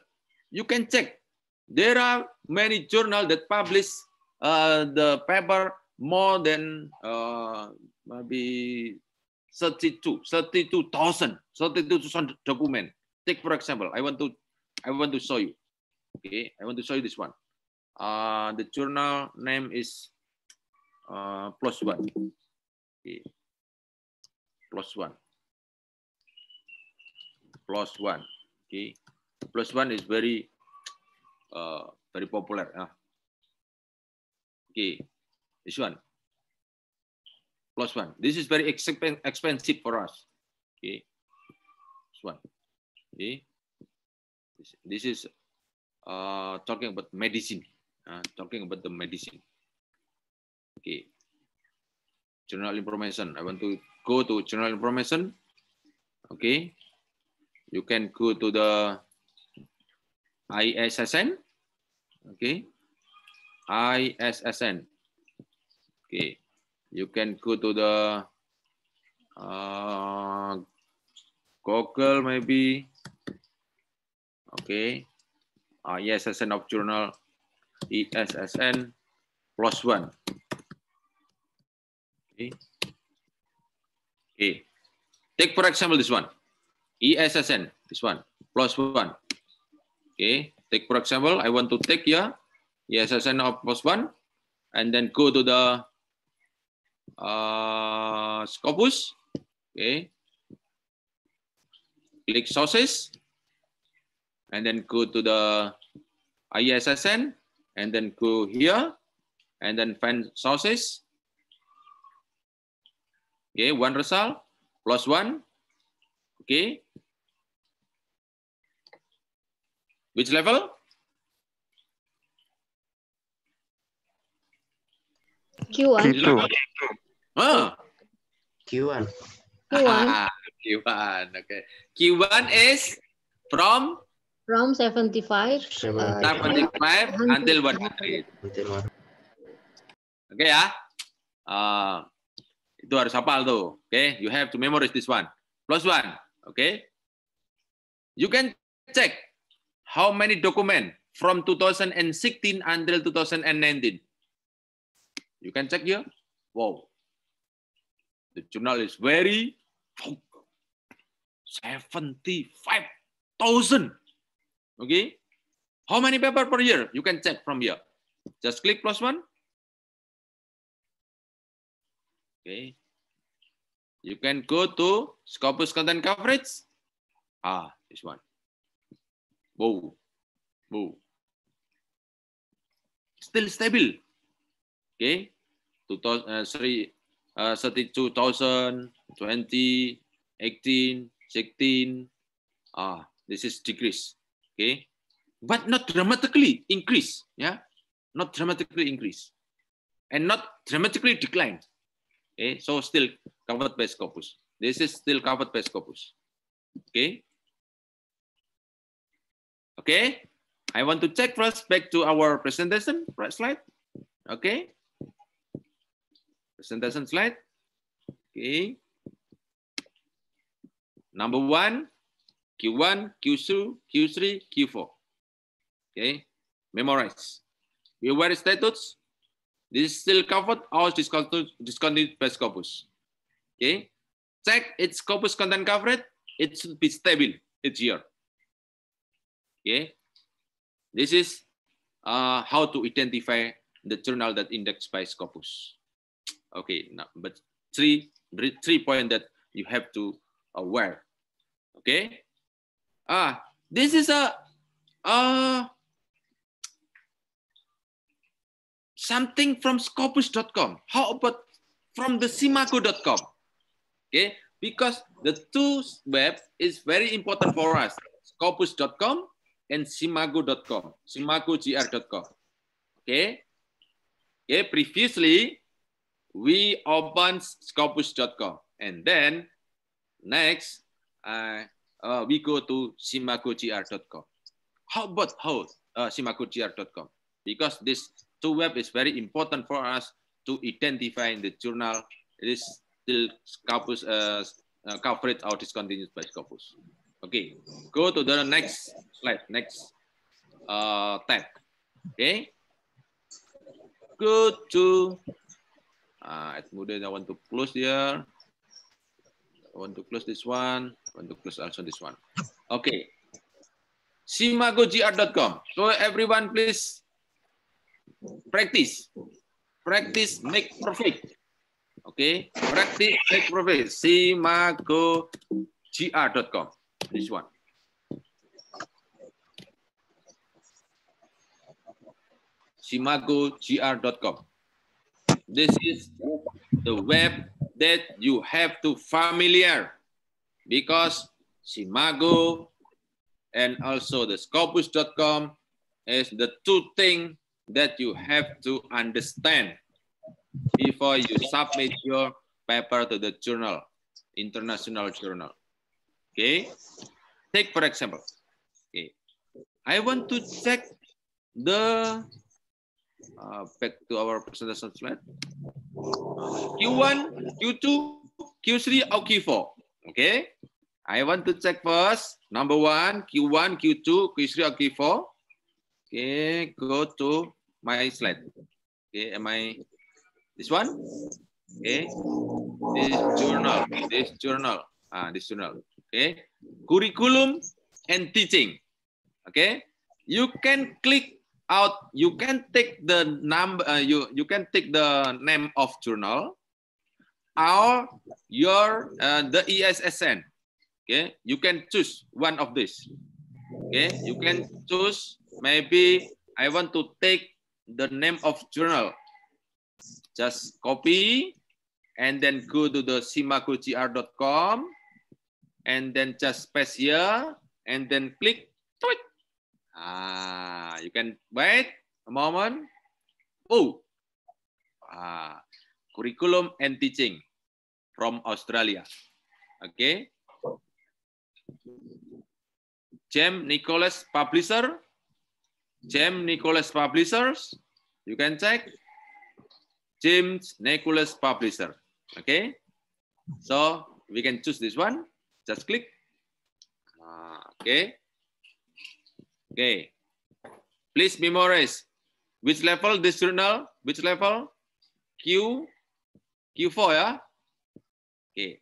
you can check there are many journal that publish uh, the paper more than uh, maybe 32, 32,000, 32,000 document. Take for example, I want to, I want to show you. Okay, I want to show you this one. Uh, the journal name is uh, plus one. Okay. Plus one. Plus one. Okay. Plus one is very, uh, very popular. Uh. Okay. This one plus one. This is very expensive for us. Okay. This one. Okay. This, this is uh, talking about medicine. Uh, talking about the medicine. Okay. General information. I want to go to general information. Okay. You can go to the ISSN. Okay. ISSN. Okay you can go to the uh, Google maybe. Okay. Uh, yes, as an of journal ESSN plus one. Okay. Okay. Take for example this one. ESSN, this one, plus one. Okay. Take for example, I want to take here ESSN of plus one and then go to the uh, Scopus. Oke. Okay. Click sources. And then go to the ISSN. And then go here. And then find sources. Okay, one result. Plus one. Okay. Which level? Q1. Q1. Q1. Q1. Ah, Q1. Oke. Okay. Q1 is from from 75 75, 75 until 100. Until 100. Oke okay, ya. Uh, itu harus hafal tuh. Oke, okay? you have to memorize this one. Plus one. Oke. Okay? You can check how many document from 2016 until 2019. You can check here. Wow. The journal is very 75,000. Okay. How many paper per year? You can check from here. Just click plus one. Okay. You can go to Scopus content coverage. Ah, this one. Wow. Wow. Still stable. Okay. Uh, uh, 2000, 20, 18, 16. Ah, this is decrease. Okay. But not dramatically increase. Yeah. Not dramatically increase. And not dramatically decline. Okay. So still covered by Scopus. This is still covered by Scopus. Okay. Okay. I want to check first back to our presentation. Right slide. Okay. Presentation slide. Okay. Number one, Q1, Q2, Q3, Q4. Okay, memorize. We wear status. This is still covered or discontinued, discontinued by Scopus. Okay, check its Scopus content coverage. It should be stable each year. Okay, this is uh, how to identify the journal that indexed by Scopus. Okay, now, but three, three point that you have to aware. Okay? Ah, this is a, uh, something from scopus.com. How about from the com? Okay, because the two webs is very important for us, scopus.com and simago.com, simagogr.com. Okay. Okay, previously we open scopus.com and then next uh, uh, we go to simacogr.com. How about how uh, Because this two web is very important for us to identify in the journal. It is still Scopus uh, uh, coverage or discontinued by Scopus. Okay, go to the next slide, next uh, tab. Okay, go to Uh, ah, at Moodle, I want to close here. I want to close this one. I want to close also this one. Okay. simagogr.com. So everyone, please practice. Practice, make perfect. Okay, practice, make perfect. simagogr.com. This one. simagogr.com. This is the web that you have to familiar because Simago and also the Scopus.com is the two things that you have to understand before you submit your paper to the journal, international journal. Okay? Take for example, okay. I want to check the uh, back to our presentation slide. Q1, Q2, Q3, or Q4. Okay. I want to check first. Number one, Q1, Q2, Q3, or Q4. Okay, go to my slide. Okay, am I this one? Okay, this journal, this journal, ah, this journal. Okay, curriculum and teaching. Okay, you can click out you can take the number uh, you you can take the name of journal or your uh, the ESSN okay you can choose one of this okay you can choose maybe I want to take the name of journal just copy and then go to the simagogr.com and then just paste here and then click tweet Ah, you can wait a moment. Oh, ah, curriculum and teaching from Australia. Okay. James Nicholas Publisher. James Nicholas Publishers. You can check. James Nicholas Publisher. Okay. So we can choose this one. Just click. Ah, okay. Okay. Please memorize. Which level this journal? Which level? Q Q4 ya. Okay.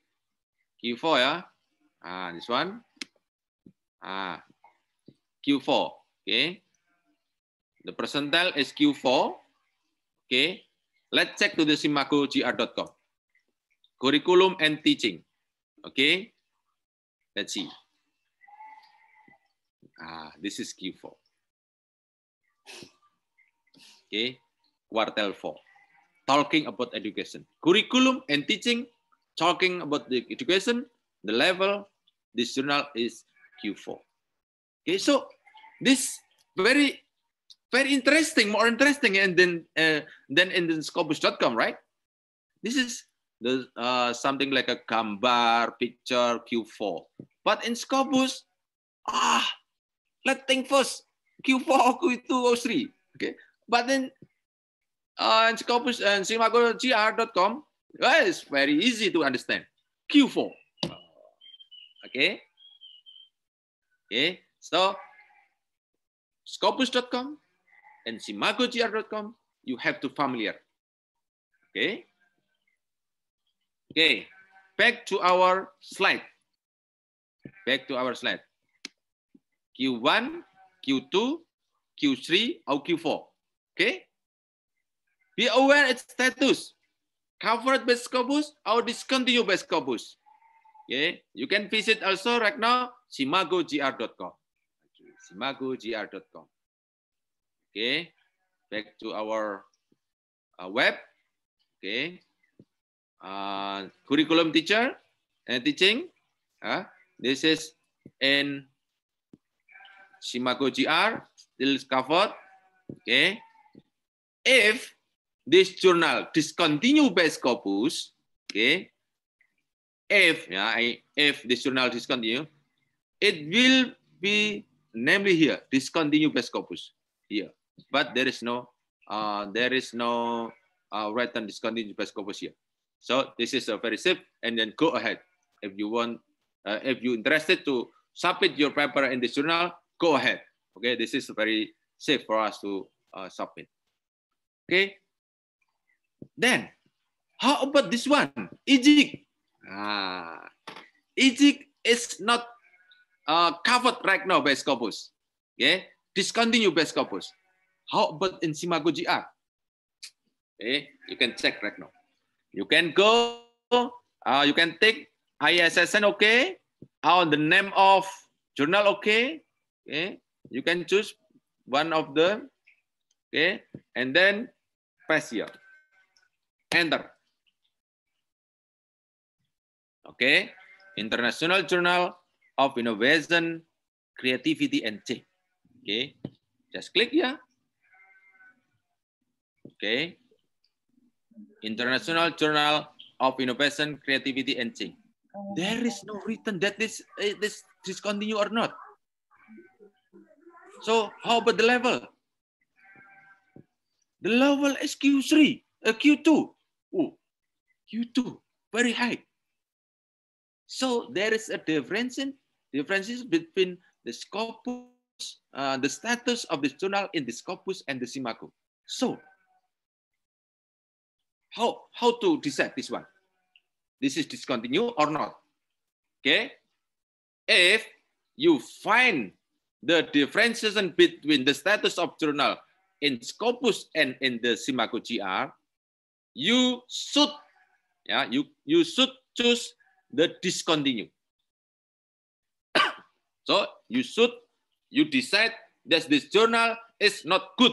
Q4 ya. Ah, this one. Ah. Q4. Okay. The percentile is Q4. Okay. Let's check to the simakogr.com. Curriculum and teaching. Okay. Let's see. Ah, this is Q4. Okay, quartile 4. Talking about education. Curriculum and teaching, talking about the education, the level, this journal is Q4. Okay, so this very very interesting, more interesting and then uh, than in the Scopus.com, right? This is the uh, something like a gambar, picture, Q4. But in Scopus, ah, Let's think first Q4 or Q2 03. Okay. But then uh, and Scopus and SimagoGR.com, well, it's very easy to understand. Q4. Okay. Okay. So Scopus.com and SimagoGR.com, you have to familiar. Okay. Okay. Back to our slide. Back to our slide. Q1, Q2, Q3, atau Q4. Okay? Be aware its status. Covered by Scopus or discontinued by Scopus. Okay? You can visit also right now simagogr.com. Okay. Simagogr.com. Okay? Back to our uh, web. Okay? Uh, curriculum teacher and uh, teaching. Uh, this is in Shimago GR, still covered. Okay. If this journal discontinue best corpus, okay, if yeah, if this journal discontinue, it will be namely here discontinue best corpus here, but there is no uh, there is no uh, written discontinue best corpus here. So this is a very safe, and then go ahead if you want uh, if you interested to submit your paper in this journal, go ahead. Okay, this is very safe for us to uh, submit. Okay. Then, how about this one? Egypt. Ah, Egypt is not uh, covered right now by Scopus. Okay, discontinue by Scopus. How about in Simagogi R? Okay, you can check right now. You can go, uh, you can take ISSN, okay, on the name of journal, okay, Okay, you can choose one of them. Okay, and then press here. Enter. Okay, International Journal of Innovation, Creativity and Change. Okay, just click here. Okay, International Journal of Innovation, Creativity and Change. There is no written that this eh, this discontinue or not. So how about the level? The level is Q3, uh, Q2. Oh, Q2, very high. So there is a difference in differences between the scopus, uh, the status of the channel in the scopus and the simago. So how, how to decide this one? This is discontinued or not? Okay. If you find the differentiation between the status of journal in Scopus and in the Simaco GR, you should ya, you you should choose the discontinue. <coughs> so you should you decide that this journal is not good.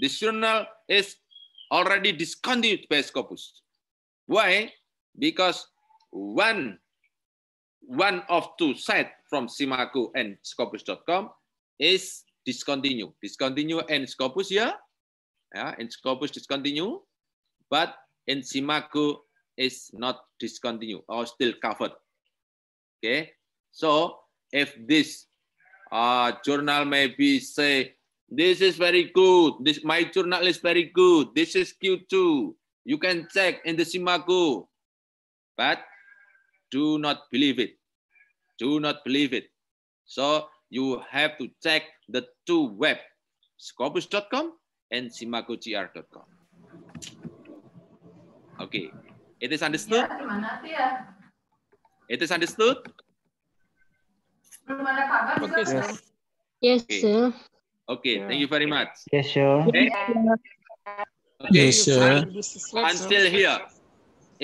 This journal is already discontinued by Scopus. Why? Because one one of two sites from Simaku and Scopus.com is discontinued. Discontinue and Scopus here. Yeah, in Scopus discontinue, but in Simaku is not discontinued or still covered. Okay, so if this uh, journal maybe say, this is very good, this my journal is very good, this is Q2, you can check in the Simaku. But do not believe it. Do not believe it. So you have to check the two web, scopus.com and simagogr.com. Okay, it is understood? It is understood? Okay, sir. Yes, okay. sir. Okay, yeah. thank you very much. Yes, sir. Okay. Okay. Yes, sir. Until here.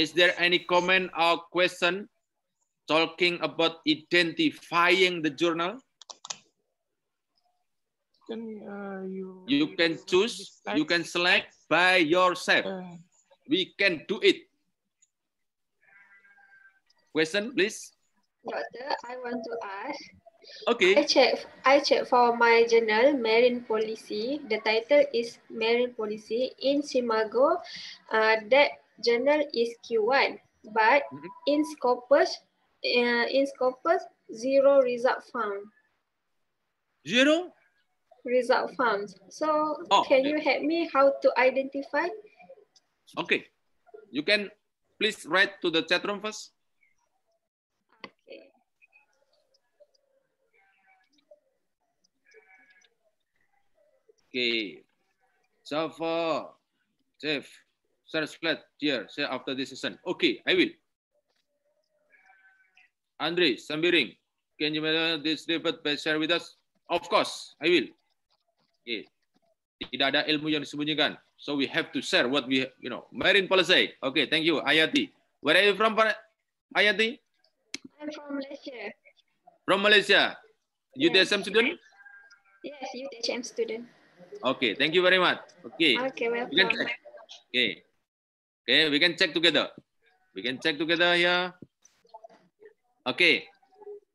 Is there any comment or question talking about identifying the journal? Can uh, you? You can choose. Select? You can select by yourself. Uh, we can do it. Question, please. Doctor, I want to ask. Okay. I check. I check for my journal, Marine Policy. The title is Marine Policy in Simago. Uh, that General is Q1, but mm -hmm. in Scopus, uh, in Scopus, zero result found. Zero? Result found. So oh, can you help me how to identify? Okay. You can please write to the chat room first. Okay. Okay. So for Jeff. Sir, Scott, dear, say after this session. Okay, I will. Andre, Sambiring, can you make this report share with us? Of course, I will. Okay. Eh, tidak ada ilmu yang disembunyikan. So we have to share what we, you know, marine policy. Okay, thank you, Ayati. Where are you from, Ayati? I'm from Malaysia. From Malaysia. UTSM yes. student? Yes, UTSM student. Okay, thank you very much. Okay. Okay, welcome. Okay. Okay, we can check together. We can check together here. Okay.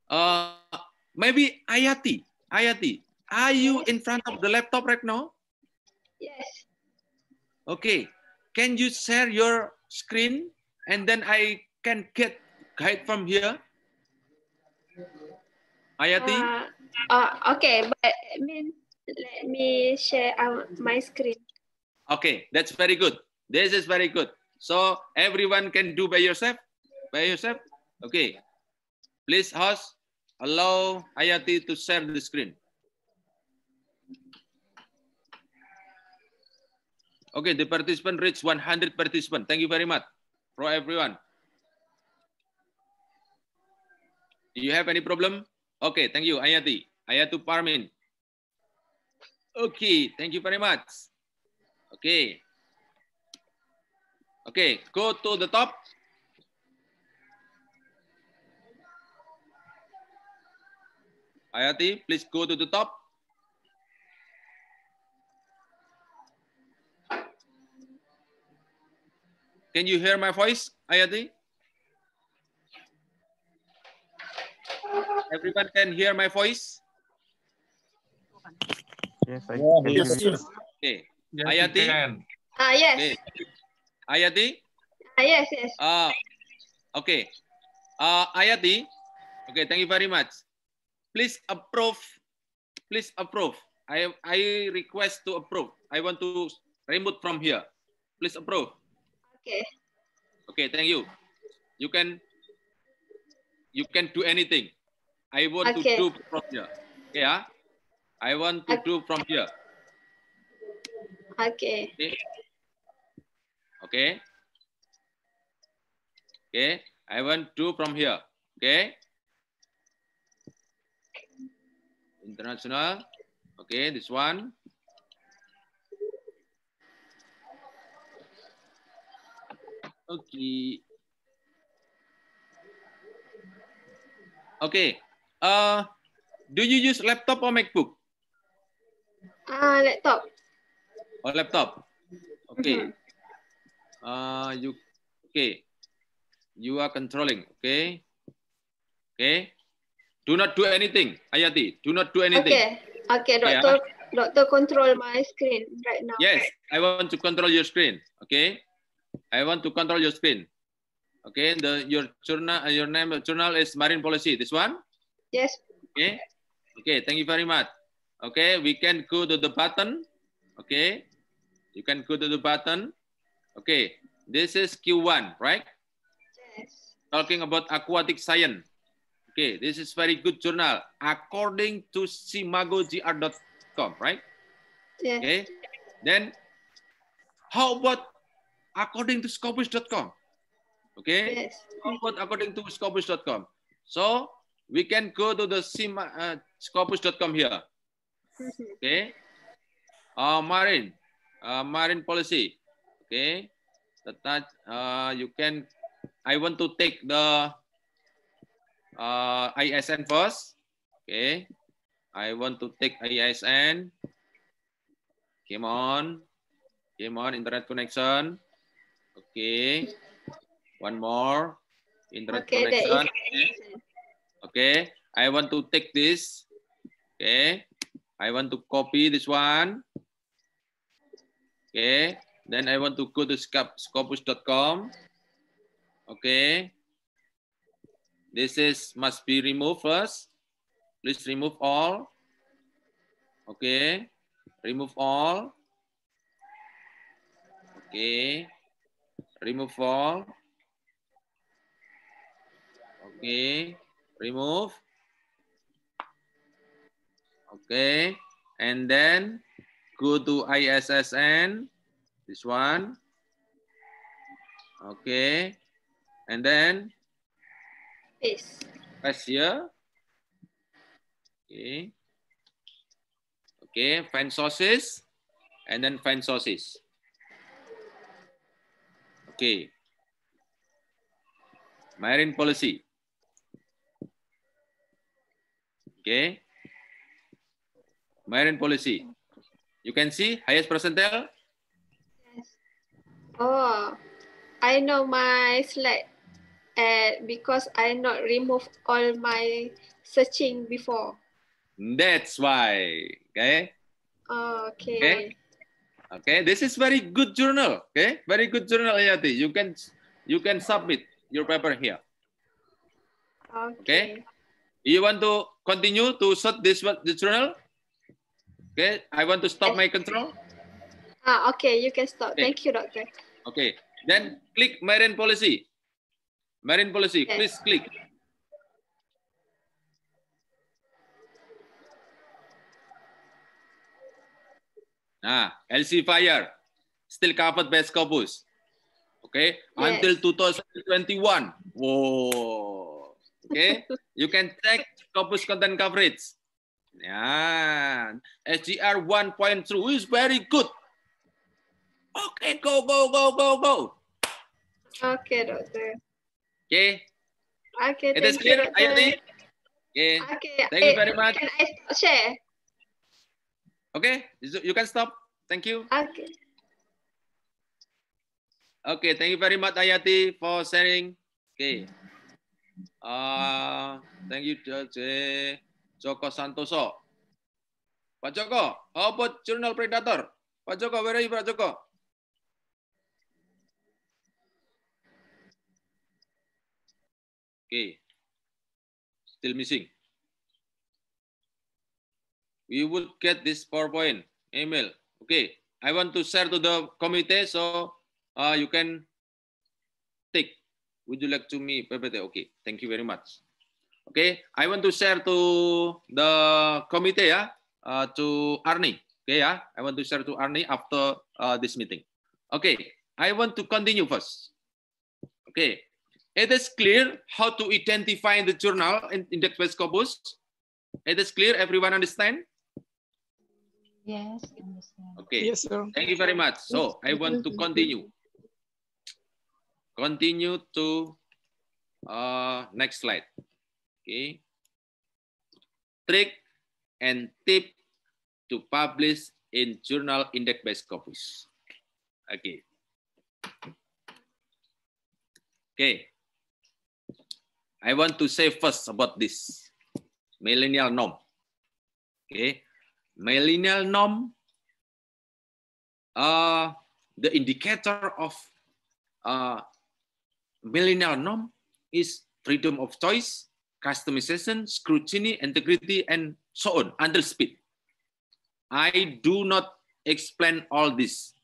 Uh, maybe Ayati. Ayati, are you in front of the laptop right now? Yes. Okay. Can you share your screen and then I can get guide from here? Ayati? Uh, uh, okay, but I mean, let me share my screen. Okay, that's very good. This is very good. So everyone can do by yourself? By yourself? Okay. Please, host, allow Ayati to share the screen. Okay, the participant reached 100 participants. Thank you very much for everyone. Do You have any problem? Okay, thank you, Ayati. Ayatu Parmin. Okay, thank you very much. Okay. Okay, go to the top. Ayati, please go to the top. Can you hear my voice, Ayati? Everyone can hear my voice? Yes, I can. Yes, yes. Okay. Yes, Ayati? Can. Ah, yes. Okay. Ayati? Uh, yes, yes. Uh, ah, okay. Uh, Ayati? Okay, thank you very much. Please approve. Please approve. I, I request to approve. I want to remove from here. Please approve. Okay. Okay, thank you. You can you can do anything. I want okay. to do from here. Yeah. I want to okay. do from here. Okay. okay. Okay. Okay. I want two from here. Okay. International. Okay. This one. Okay. Okay. Uh, do you use laptop or MacBook? Uh, laptop. oh, laptop. Okay. Mm -hmm uh, you okay you are controlling okay okay do not do anything ayati do not do anything okay okay doctor yeah. Uh-huh. doctor control my screen right now yes i want to control your screen okay i want to control your screen okay the your journal uh, your name journal is marine policy this one yes okay okay thank you very much okay we can go to the button okay you can go to the button Okay, this is Q1, right? Yes. Talking about aquatic science. Okay, this is very good journal according to simagogr.com, right? Yes. Okay, then how about according to scopus.com? Okay, yes. how about according to scopus.com? So we can go to the sim uh, scopus.com here. Mm-hmm. Okay, uh, marine, uh, marine policy. Okay, the touch. Uh, you can. I want to take the uh, ISN first. Okay, I want to take ISN. Come on, come on. Internet connection. Okay, one more. Internet okay, connection. Oke. okay, I want to take this. Okay, I want to copy this one. Okay, Then I want to go to scopus.com. Okay. This is must be removed first. Please remove all. Okay. Remove all. Okay. Remove all. Okay. Remove. Okay. And then go to ISSN. This one. Okay. And then? this Paste here. Okay. Okay, find sources. And then find sources. Okay. Marine policy. Okay. Marine policy. You can see highest percentile Oh, I know my slide uh, because I not remove all my searching before. That's why. Okay. Oh, okay. okay. Okay. This is very good journal. Okay. Very good journal, Ayati. You can you can submit your paper here. Okay. okay. You want to continue to search this journal? Okay. I want to stop my control. Ah, okay, you can stop. Okay. Thank you, doctor. Okay, then click marine policy. Marine policy, okay. please click. Nah, LC fire, still covered by Scopus. Okay, yes. until 2021. Whoa. Okay, <laughs> you can check Scopus content coverage. Yeah, SGR 1.2 is very good. Oke, okay, go, go, go, go, go. Oke, okay, dokter. Oke. Okay. Oke, okay, thank is clear, Oke. Okay. okay. Thank you eh, very much. Can I stop share? Okay, you can stop. Thank you. Okay. Okay, thank you very much, Ayati, for sharing. Okay. Uh, thank you, Jose Joko Santoso. Pak Joko, how about journal predator? Pak Joko, where are you, Pak Joko? Okay. Still missing. We would get this PowerPoint email. Okay. I want to share to the committee so uh, you can take. Would you like to me PPT? Okay. Thank you very much. Okay. I want to share to the committee ya, uh, to Arni. Okay ya. I want to share to Arni after uh, this meeting. Okay. I want to continue first. Okay. It is clear how to identify the journal in index-based corpus. It is clear. Everyone understand? Yes. Understand. Okay. Yes, sir. Thank you very much. So I want to continue. Continue to uh, next slide. Okay. Trick and tip to publish in journal index-based corpus. Okay. Okay. I want to say first about this millennial norm. Okay, millennial norm. Uh, the indicator of uh, millennial norm is freedom of choice, customization, scrutiny, integrity, and so on under speed. I do not explain all this.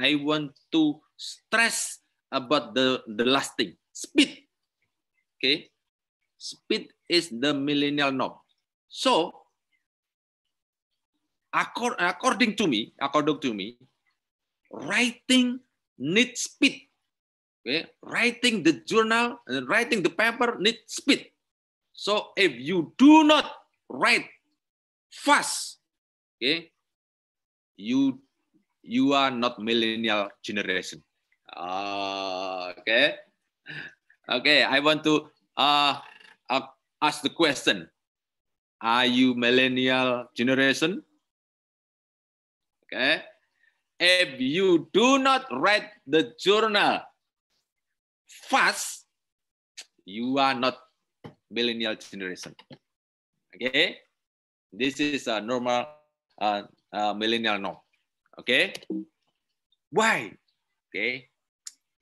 I want to stress about the the last thing, speed. Okay, Speed is the millennial norm. So, according to me, according to me, writing needs speed. Okay? Writing the journal and uh, writing the paper needs speed. So if you do not write fast, okay, you you are not millennial generation. Uh, okay, okay. I want to uh, ask the question, are you millennial generation? Okay. If you do not read the journal fast, you are not millennial generation. Okay. This is a normal uh, uh, millennial norm. Okay. Why? Okay.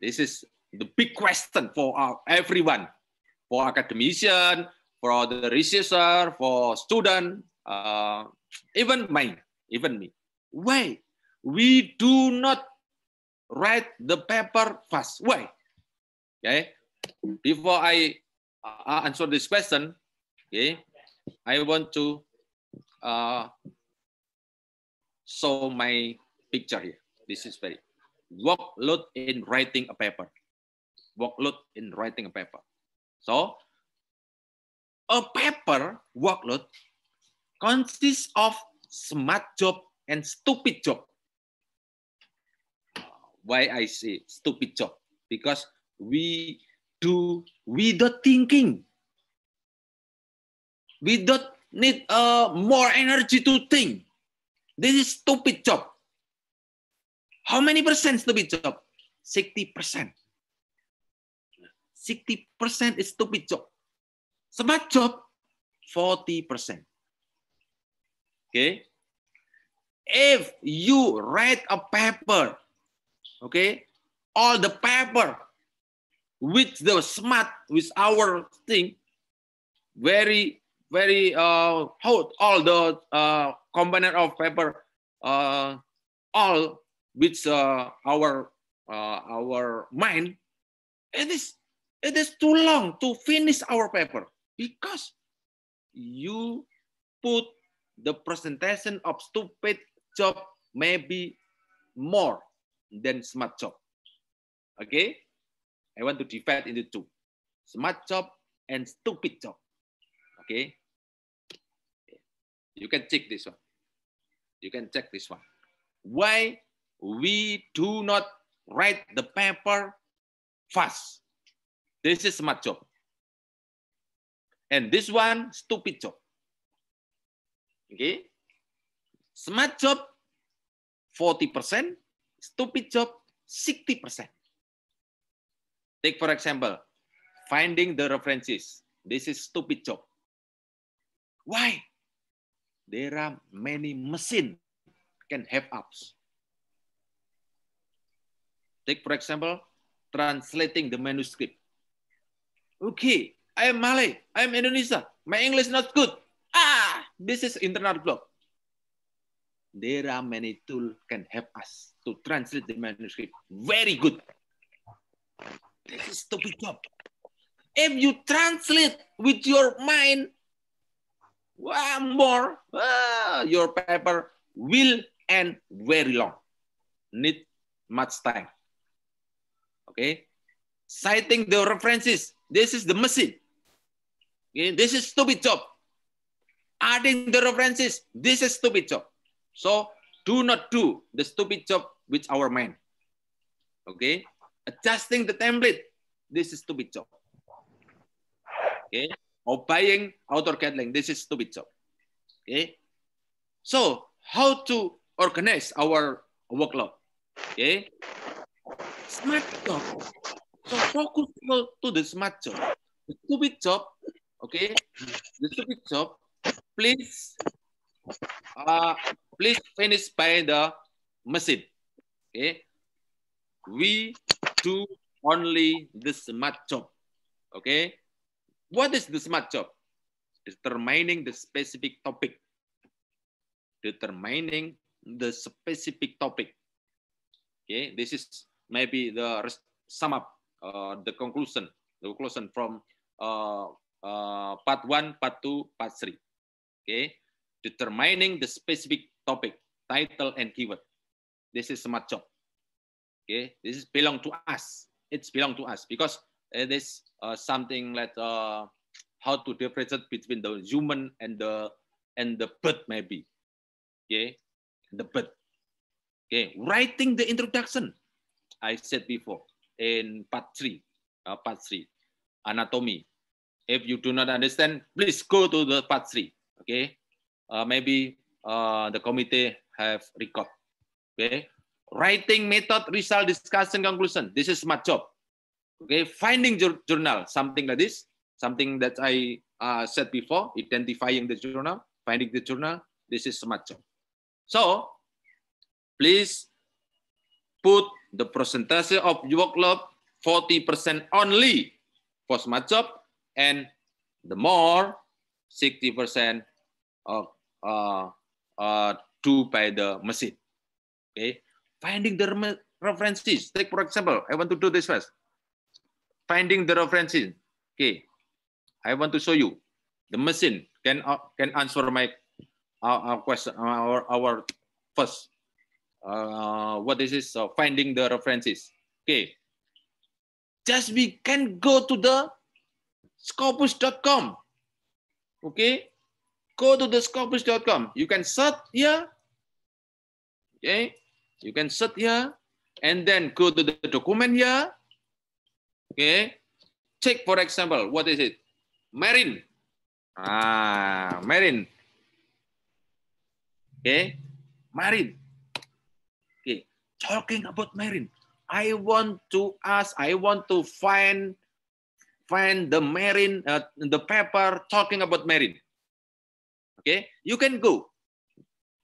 This is the big question for our, everyone for academician, for the researcher, for student, uh, even me, even me. Why? We do not write the paper fast. Why? Okay. Before I uh, uh, answer this question, okay, I want to uh, show my picture here. This is very workload in writing a paper. Workload in writing a paper. So a paper workload consists of smart job and stupid job. Why I say stupid job? Because we do without thinking. We don't need uh, more energy to think. This is stupid job. How many percent stupid job? 60 percent. 60% is stupid job. Smart job, 40%. Okay? If you write a paper, okay, all the paper with the smart, with our thing, very, very, uh, how all the uh, component of paper, uh, all with uh, our uh, our mind, it is it is too long to finish our paper because you put the presentation of stupid job maybe more than smart job. Okay? I want to divide into two. Smart job and stupid job. Okay? You can check this one. You can check this one. Why we do not write the paper fast? This is smart job. And this one stupid job. Okay? Smart job 40%, stupid job 60%. Take for example, finding the references. This is stupid job. Why? There are many machine can have apps. Take for example, translating the manuscript. Okay, I am Malay. I am Indonesia. My English not good. Ah, this is internal block. There are many tools can help us to translate the manuscript. Very good. This is stupid job. If you translate with your mind, one more, ah, your paper will end very long. Need much time. Okay? Citing the references this is the masjid. Okay, this is stupid job. Adding the references, this is stupid job. So do not do the stupid job with our mind. Okay, adjusting the template, this is stupid job. Okay, or buying outdoor this is stupid job. Okay, so how to organize our workload? Okay, smart job. So focus to the smart job. The stupid job, okay? The stupid job, please uh, please finish by the machine. Okay? We do only the smart job. Okay? What is the smart job? Determining the specific topic. Determining the specific topic. Okay, this is maybe the sum up Uh, the conclusion, the conclusion from uh, uh, part one, part two, part three. Okay, determining the specific topic, title, and keyword. This is smart job. Okay, this is belong to us. It's belong to us because it is uh, something like uh, how to differentiate between the human and the and the bird maybe. Okay, the bird. Okay, writing the introduction. I said before, in part three, uh, part three, anatomy. If you do not understand, please go to the part three. okay? Uh, maybe uh, the committee have record, okay? Writing method, result, discussion, conclusion. This is my job. Okay, finding journal, something like this, something that I uh, said before, identifying the journal, finding the journal. This is my job. So, please put the percentage of workload 40% only for smart job and the more 60% of uh, uh, do by the machine. Okay, finding the references. Take for example, I want to do this first. Finding the references. Okay, I want to show you the machine can uh, can answer my uh, uh question uh, our our first uh, what this is uh, finding the references. Okay. Just we can go to the scopus.com. Okay. Go to the scopus.com. You can search here. Okay. You can search here and then go to the document here. Okay. Check for example, what is it? Marine. Ah, marine. Okay. Marine. talking about Marin, I want to ask, I want to find find the marine uh, the paper talking about marine okay you can go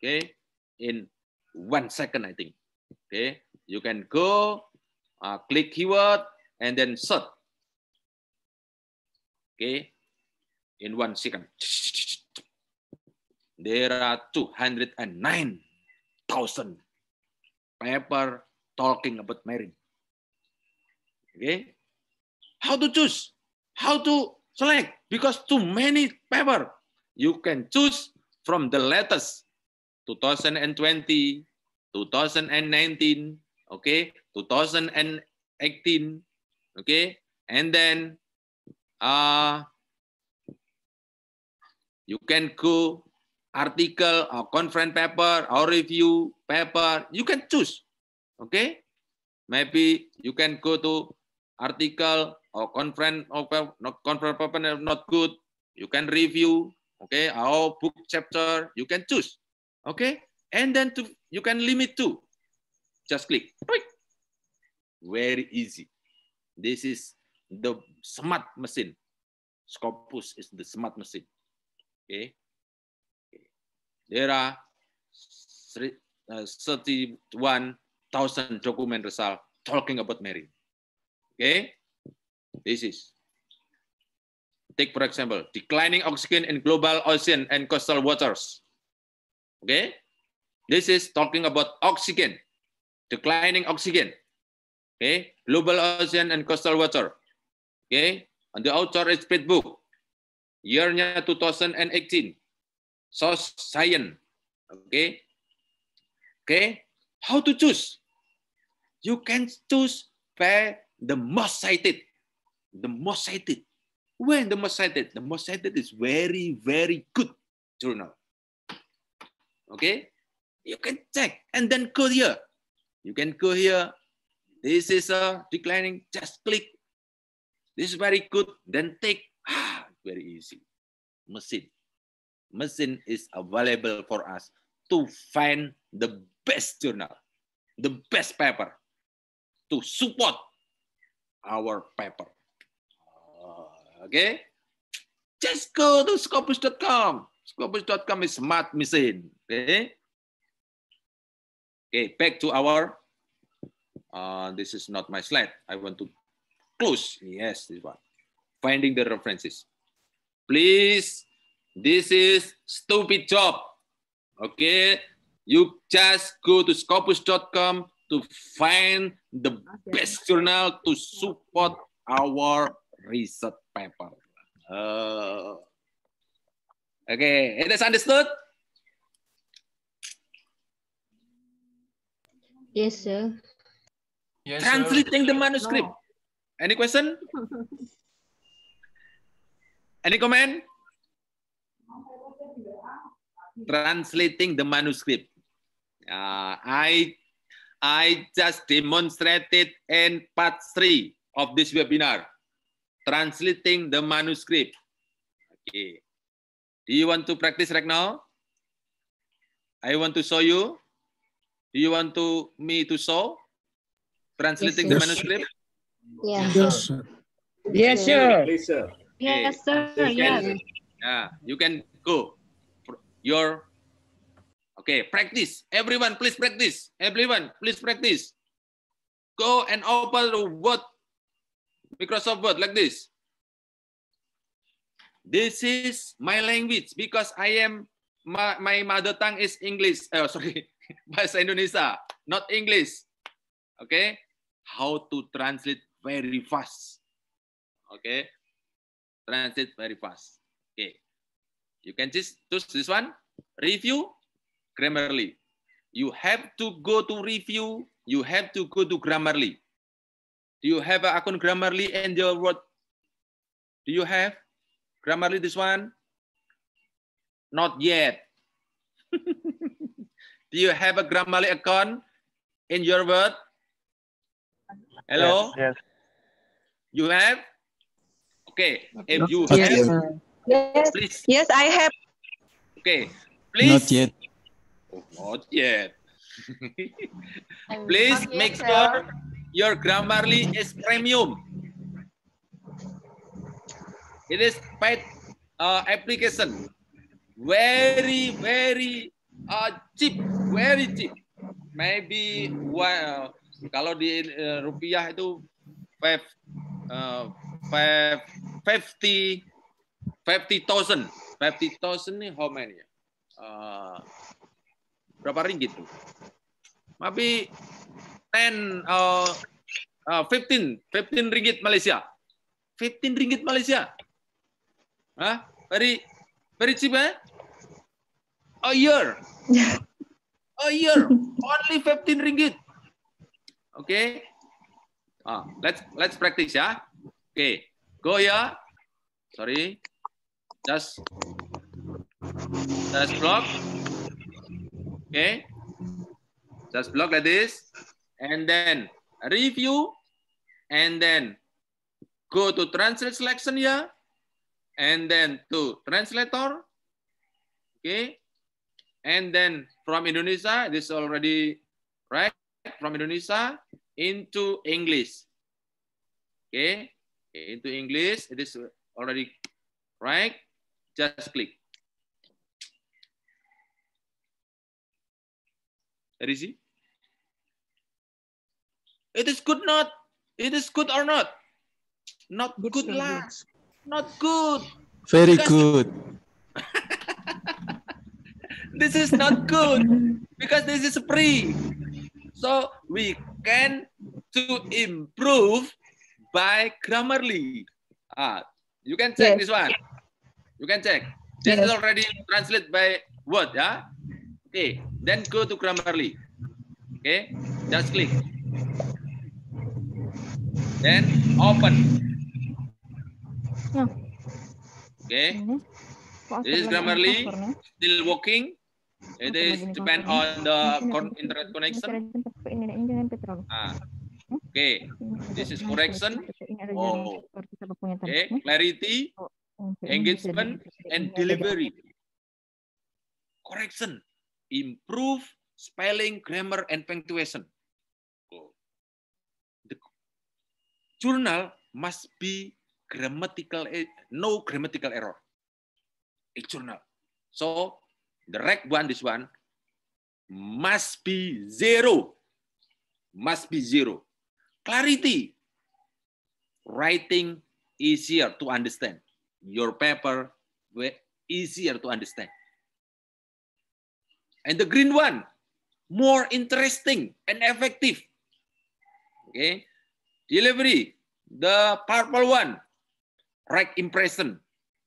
okay in one second i think okay you can go uh, click keyword and then search okay in one second there are 209,000 paper talking about marriage. Okay? How to choose? How to select? Because too many paper. You can choose from the latest 2020, 2019, okay, 2018, okay, and then uh, you can go article or uh, conference paper or uh, review paper. You can choose. Okay? Maybe you can go to article or uh, conference or not conference paper not good. You can review. Okay? Or book chapter. You can choose. Okay? And then to, you can limit to. Just click. Very easy. This is the smart machine. Scopus is the smart machine. Okay? daerah 31,000 eh, document result talking about Mary. Okay? This is. Take for example, declining oxygen in global ocean and coastal waters. Okay? This is talking about oxygen. Declining oxygen. Okay? Global ocean and coastal water. Okay? On the author is book. Yearnya 2018. so science. Okay. Okay. How to choose? You can choose by the most cited. The most cited. When the most cited? The most cited is very, very good journal. Okay. You can check and then go here. You can go here. This is a declining. Just click. This is very good. Then take. Ah, very easy. Machine machine is available for us to find the best journal, the best paper to support our paper. Uh, okay? Just go to scopus.com. Scopus.com is smart machine. Okay? Okay, back to our, uh, this is not my slide. I want to close. Yes, this one. Finding the references. Please This is stupid job. Okay, you just go to scopus.com to find the best journal to support our research paper. Uh, okay, it is understood? Yes, sir. Yes, Translating sir. the manuscript. No. Any question? <laughs> Any comment? translating the manuscript. Uh, I I just demonstrated in part three of this webinar, translating the manuscript. Okay. Do you want to practice right now? I want to show you. Do you want to me to show? Translating yes, the manuscript? Yes, sir. Yes, sir. Yes, sir. Yes, sir. Okay. Yes, sir. Yes. Yeah, you can go your okay, practice. Everyone please practice. Everyone please practice. Go and open the Word Microsoft Word like this. This is my language because I am my, my mother tongue is English. Oh, <laughs> sorry, bahasa Indonesia, not English. Okay, how to translate very fast. Okay, translate very fast. You can just choose this one, review, Grammarly. You have to go to review, you have to go to Grammarly. Do you have an account Grammarly and your word? Do you have Grammarly this one? Not yet. <laughs> Do you have a Grammarly account in your word? Hello? Yes. yes. You have? Okay. If you yes, have, sir. Yes, please. yes, I have. Okay, please. Not yet. Oh, not yet. <laughs> please not make yet, sure sir. your Grammarly is premium. It is paid uh, application. Very, very uh, cheap. Very cheap. Maybe well, uh, kalau di uh, rupiah itu five, uh, five, fifty. 50,000. 50,000 ini how many Uh, berapa ringgit tuh? Tapi 10 uh, uh, 15 15 ringgit Malaysia. 15 ringgit Malaysia. Huh? Very very cheap eh? A year. <laughs> A year. Only 15 ringgit. Oke. Okay. Ah, let's let's practice ya. Oke. Okay. Go ya. Sorry just just block okay just block like this and then review and then go to translate selection here and then to translator okay and then from Indonesia this already right from Indonesia into English okay into English it is already right Just click. Rishi? It is good not? It is good or not? Not good, good lah. Not good. Very because good. <laughs> this is not good because this is free. So we can to improve by Grammarly. Ah, you can check yes. this one. You can check. This yes. is already translated by word, yeah? Okay, then go to Grammarly. Okay, just click. Then open. Yeah. Okay. This is Grammarly, still working. It is depend on the internet connection. Ah. Hmm? Okay, this is correction. Oh. Okay, clarity. Oh. Mm-hmm, engagement and gitu. delivery, correction, improve spelling, grammar, and punctuation. Oh. The journal must be grammatical, e-, no grammatical error. A journal. So the right one, this one, must be zero. Must be zero. Clarity. Writing easier to understand your paper were easier to understand. And the green one, more interesting and effective. Okay. Delivery, the purple one, right impression.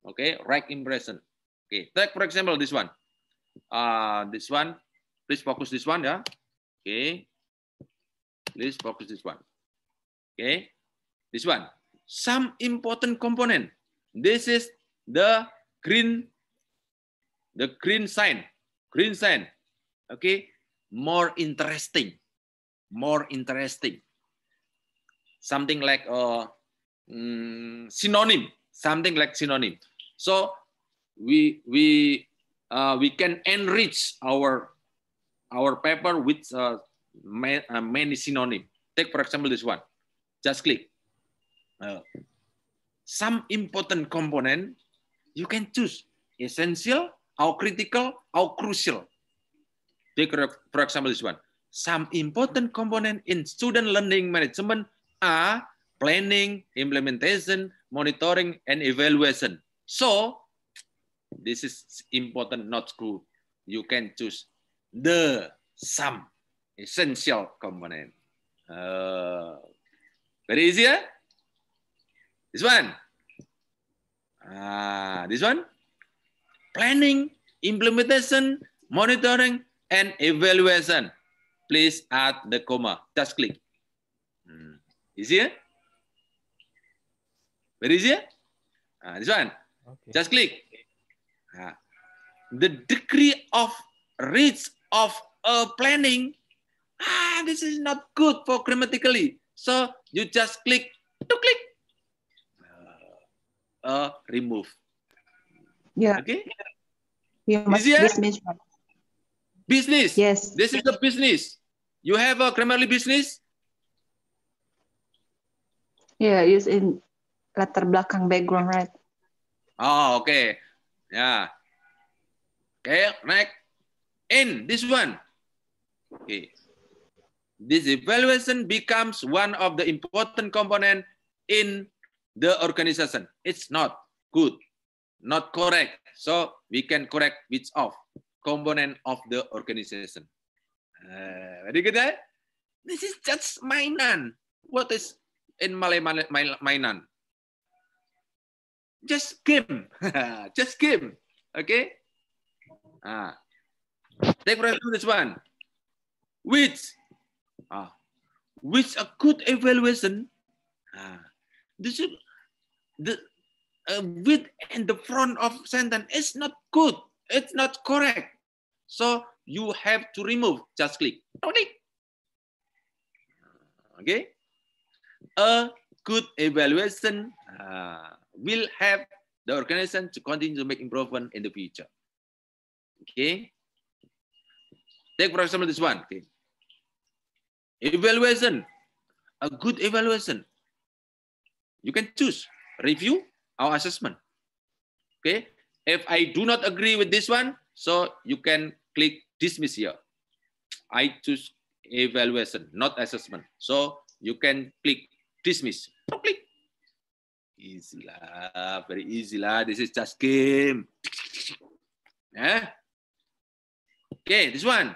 Okay, right impression. Okay, take for example this one. Uh, this one, please focus this one ya. Yeah. Okay, please focus this one. Okay, this one. Some important component This is the green, the green sign, green sign. Okay, more interesting, more interesting. Something like a uh, mm, synonym, something like synonym. So we we uh, we can enrich our our paper with uh, uh many synonym. Take for example this one. Just click. Uh, some important component, you can choose essential, how critical, how crucial. Take, for example, this one. Some important component in student learning management are planning, implementation, monitoring, and evaluation. So, this is important not school. You can choose the some essential component. Uh, very easy, yeah? This one. Ah, this one. Planning, implementation, monitoring, and evaluation. Please add the comma. Just click. Is it? Where is Very easy? Eh? Ah, this one. Okay. Just click. Ah. The degree of reach of a planning, ah, this is not good for grammatically. So you just click to click. uh, remove. Yeah. Okay. Yeah. Business. Business. Yes. This is the business. You have a Grammarly business? Yeah, use in latar belakang background, right? Oh, okay. Yeah. Okay, next. In this one. Okay. This evaluation becomes one of the important component in the organization. It's not good, not correct. So we can correct which of component of the organization. Uh, very good. Eh? This is just mainan. What is in Malay mainan? Just game. <laughs> just game. Okay? Ah. Take for example this one. Which, ah, which a good evaluation. Ah, this is the uh, with and the front of sentence is not good. It's not correct. So you have to remove. Just click. Okay. A good evaluation uh, will help the organization to continue to make improvement in the future. Okay. Take for example this one. Okay. Evaluation. A good evaluation. You can choose review our assessment. Okay, if I do not agree with this one, so you can click dismiss here. I choose evaluation, not assessment. So you can click dismiss. click. Easy lah, very easy lah. This is just game. Yeah. Okay, this one.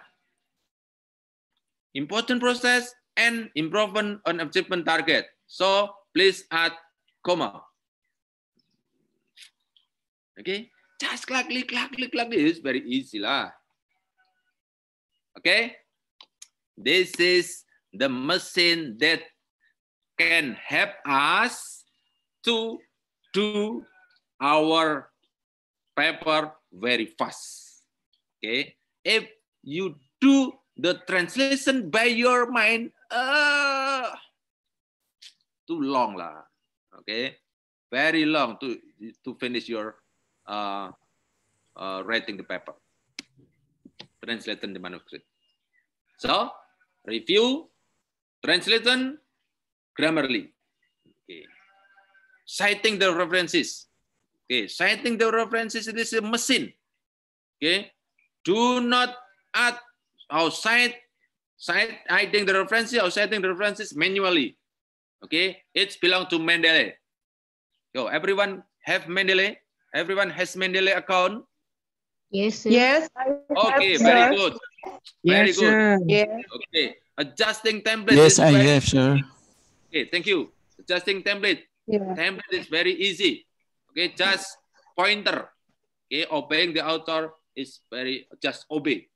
Important process and improvement on achievement target. So please add comma. Okay? Just click, click, click, click, click. It's very easy lah. Okay? This is the machine that can help us to do our paper very fast. Okay? If you do the translation by your mind, uh, too long lah. Okay? Very long to, to finish your uh, uh, writing the paper, translating the manuscript. So, review, translation, Grammarly. Okay. Citing the references. Okay, citing the references this is a machine. Okay. Do not add or cite cite citing the references or citing the references manually. Okay, it's belong to Mendeley. So everyone have Mendeley? Everyone has Mandela account? Yes. Sir. Yes. Okay, very sir. good. Very good. Yes. Okay. Adjusting template. Yes, I have, sir. Okay, thank you. Adjusting template. Yeah. Template is very easy. Okay, just pointer. Okay, obeying the author is very just obey.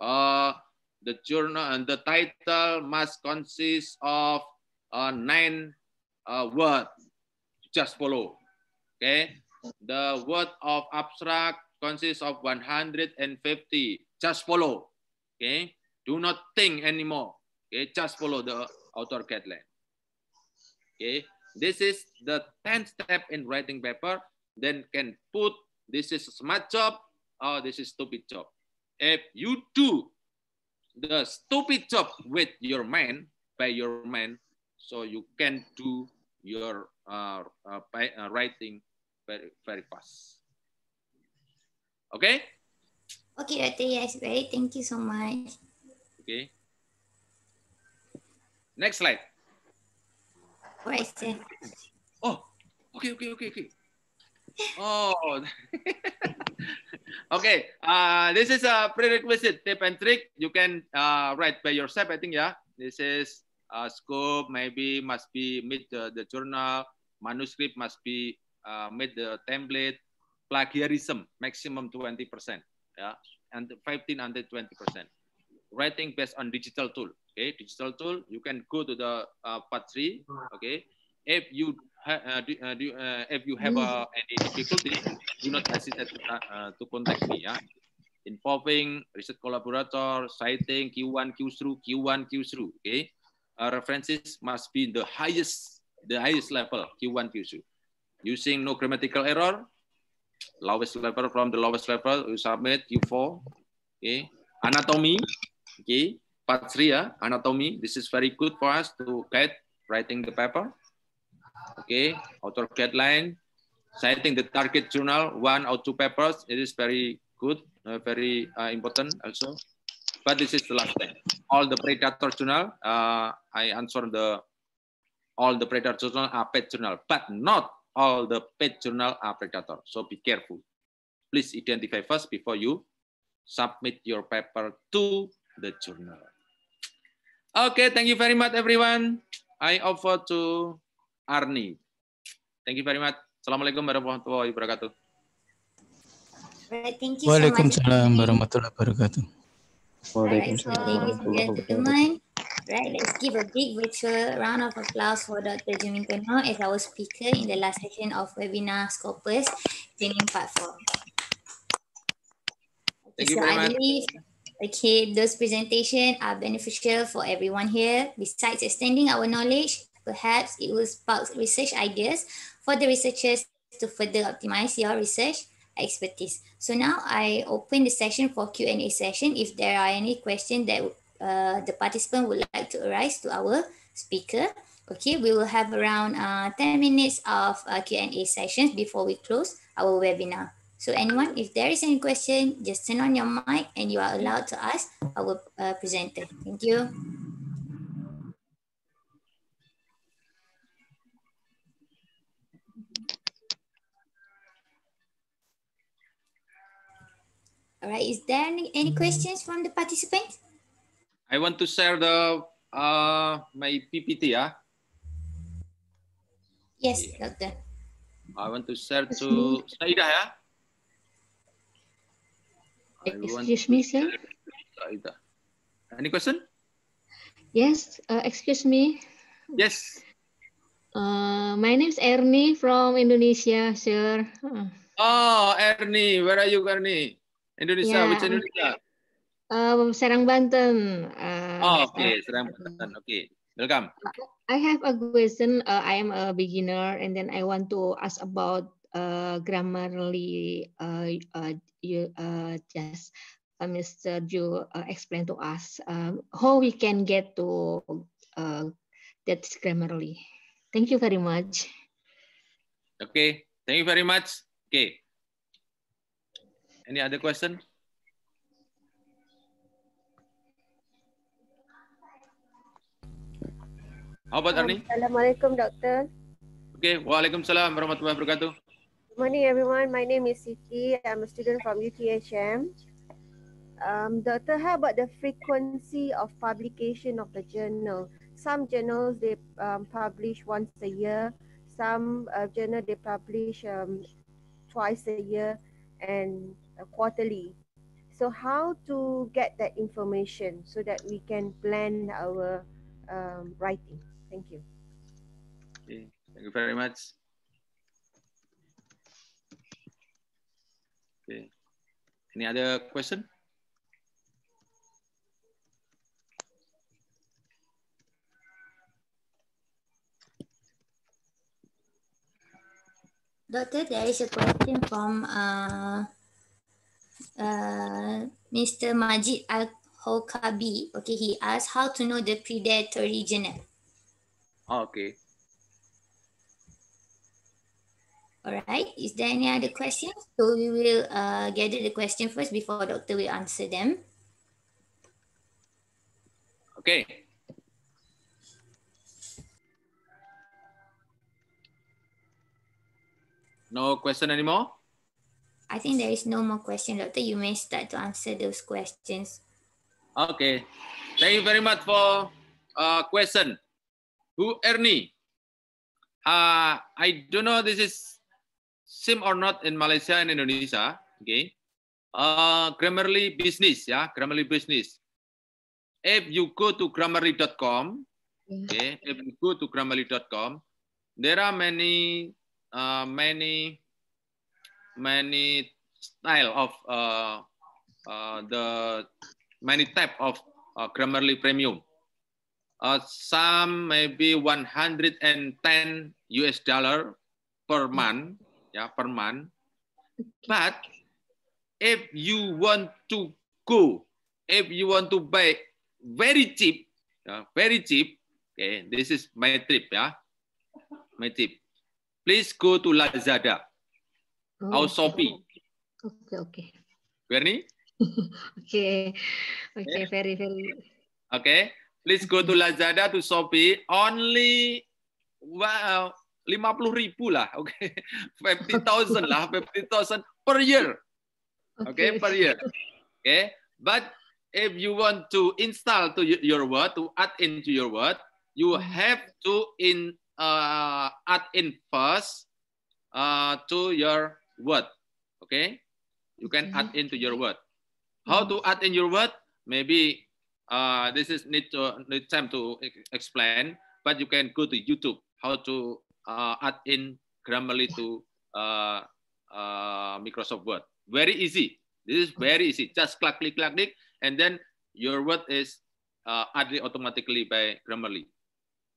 Uh, the journal and the title must consist of uh, nine uh, words. Just follow. Okay, the word of abstract consists of 150. Just follow. Okay. Do not think anymore. Okay. Just follow the author guideline. Okay. This is the 10th step in writing paper. Then can put this is smart job or this is stupid job. If you do the stupid job with your mind, by your mind, so you can do your uh, uh, by, uh, writing very very fast. Okay? Okay, Dr. Yes, very thank you so much. Okay. Next slide. Question. Oh, okay, okay, okay, okay. Oh, <laughs> okay. Uh, this is a prerequisite tip and trick. You can uh, write by yourself, I think, yeah. This is a scope, maybe must be meet the, uh, the journal, manuscript must be uh, made the template plagiarism maximum 20 percent yeah and 15 until 20 percent writing based on digital tool okay digital tool you can go to the uh, part three okay if you uh, do, uh, do, uh, if you have uh, any difficulty do not hesitate to uh, contact me yeah involving research collaborator citing q1 q through q1 q through okay references must be the highest the highest level q1 q through Using no grammatical error, lowest level from the lowest level, you submit you 4 Okay. Anatomy, okay. Part three, yeah. anatomy. This is very good for us to get writing the paper. Okay, author guideline, citing the target journal, one or two papers. It is very good, uh, very uh, important also. But this is the last thing. All the predator journal, uh, I answer the all the predator journal are pet journal, but not all the paid journal are predator. So be careful. Please identify first before you submit your paper to the journal. Okay, thank you very much, everyone. I offer to Arni. Thank you very much. Assalamualaikum warahmatullahi wabarakatuh. thank you Waalaikumsalam warahmatullahi wabarakatuh. Waalaikumsalam warahmatullahi wabarakatuh. right? Let's give a big virtual round of applause for Dr. Jimin Tono as our speaker in the last session of webinar Scopus Training Platform. Thank so you very I much. okay, those presentations are beneficial for everyone here. Besides extending our knowledge, perhaps it will spark research ideas for the researchers to further optimize your research expertise. So now I open the session for Q&A session. If there are any questions that uh, the participant would like to arise to our speaker. Okay, we will have around uh, 10 minutes of uh, Q&A sessions before we close our webinar. So anyone, if there is any question, just turn on your mic and you are allowed to ask our uh, presenter. Thank you. All right, is there any, any questions from the participants? I want to share the uh, my PPT, ah. yeah? Yes, doctor. I want to share to Saida, yeah? Excuse me, sir. Saida. Any question? Yes, uh, excuse me. Yes. Uh, my name is Ernie from Indonesia, sir. Uh. Oh, Ernie. Where are you, Ernie? Indonesia, yeah, which Indonesia? Uh, um, Serang Banten. Uh, oh, oke, okay. Serang Banten. Oke, okay. welcome. I have a question. Uh, I am a beginner, and then I want to ask about uh, Grammarly. Uh, uh, you uh, just uh, Mr. Ju uh, explain to us um, how we can get to uh, that Grammarly. Thank you very much. Okay, thank you very much. Okay. Any other question? How about Arni? Assalamualaikum, Doctor. Okay, Waalaikumsalam warahmatullahi wabarakatuh. Good morning, everyone. My name is Siti. I'm a student from UTHM. Um, doctor, how about the frequency of publication of the journal? Some journals, they um, publish once a year. Some uh, journal, they publish um, twice a year and uh, quarterly. So how to get that information so that we can plan our um, writing? Thank you. Okay. Thank you very much. Okay. Any other question? Doctor, there is a question from uh, uh, Mr. Majid Al-Hokabi. Okay, he asked how to know the predatory journal. Ah, okay. All right. Is there any other questions? So we will uh, gather the question first before doctor will answer them. Okay. No question anymore? I think there is no more question, doctor. You may start to answer those questions. Okay. Thank you very much for uh, question. Who Ernie? Uh, I don't know this is same or not in Malaysia and Indonesia. Okay. Uh, Grammarly business, yeah, Grammarly business. If you go to grammarly.com, hmm. okay, if you go to grammarly.com, there are many, uh, many, many style of uh, uh, the many type of uh, Grammarly Premium uh, some maybe 110 US dollar per hmm. month, yeah, per month. But if you want to go, if you want to buy very cheap, yeah, very cheap, okay, this is my trip, yeah, my trip Please go to Lazada oh, or Shopee. Okay, okay. Bernie? <laughs> okay, okay, eh? very, very. Okay, Please go to Lazada, to Shopee. Only wow, uh, lima puluh ribu lah, <laughs> oke. fifty thousand lah, fifty thousand per year. Oke, okay, okay. per year. Oke, okay? but if you want to install to your word, to add into your word, you mm-hmm. have to in uh, add in first uh, to your word. Oke, okay? you can add mm-hmm. into your word. How to mm-hmm. add in your word? Maybe Uh, this is need to need time to explain, but you can go to YouTube how to uh, add in Grammarly to uh, uh, Microsoft Word. Very easy. This is very easy. Just click, click, click, click, and then your word is uh, added automatically by Grammarly.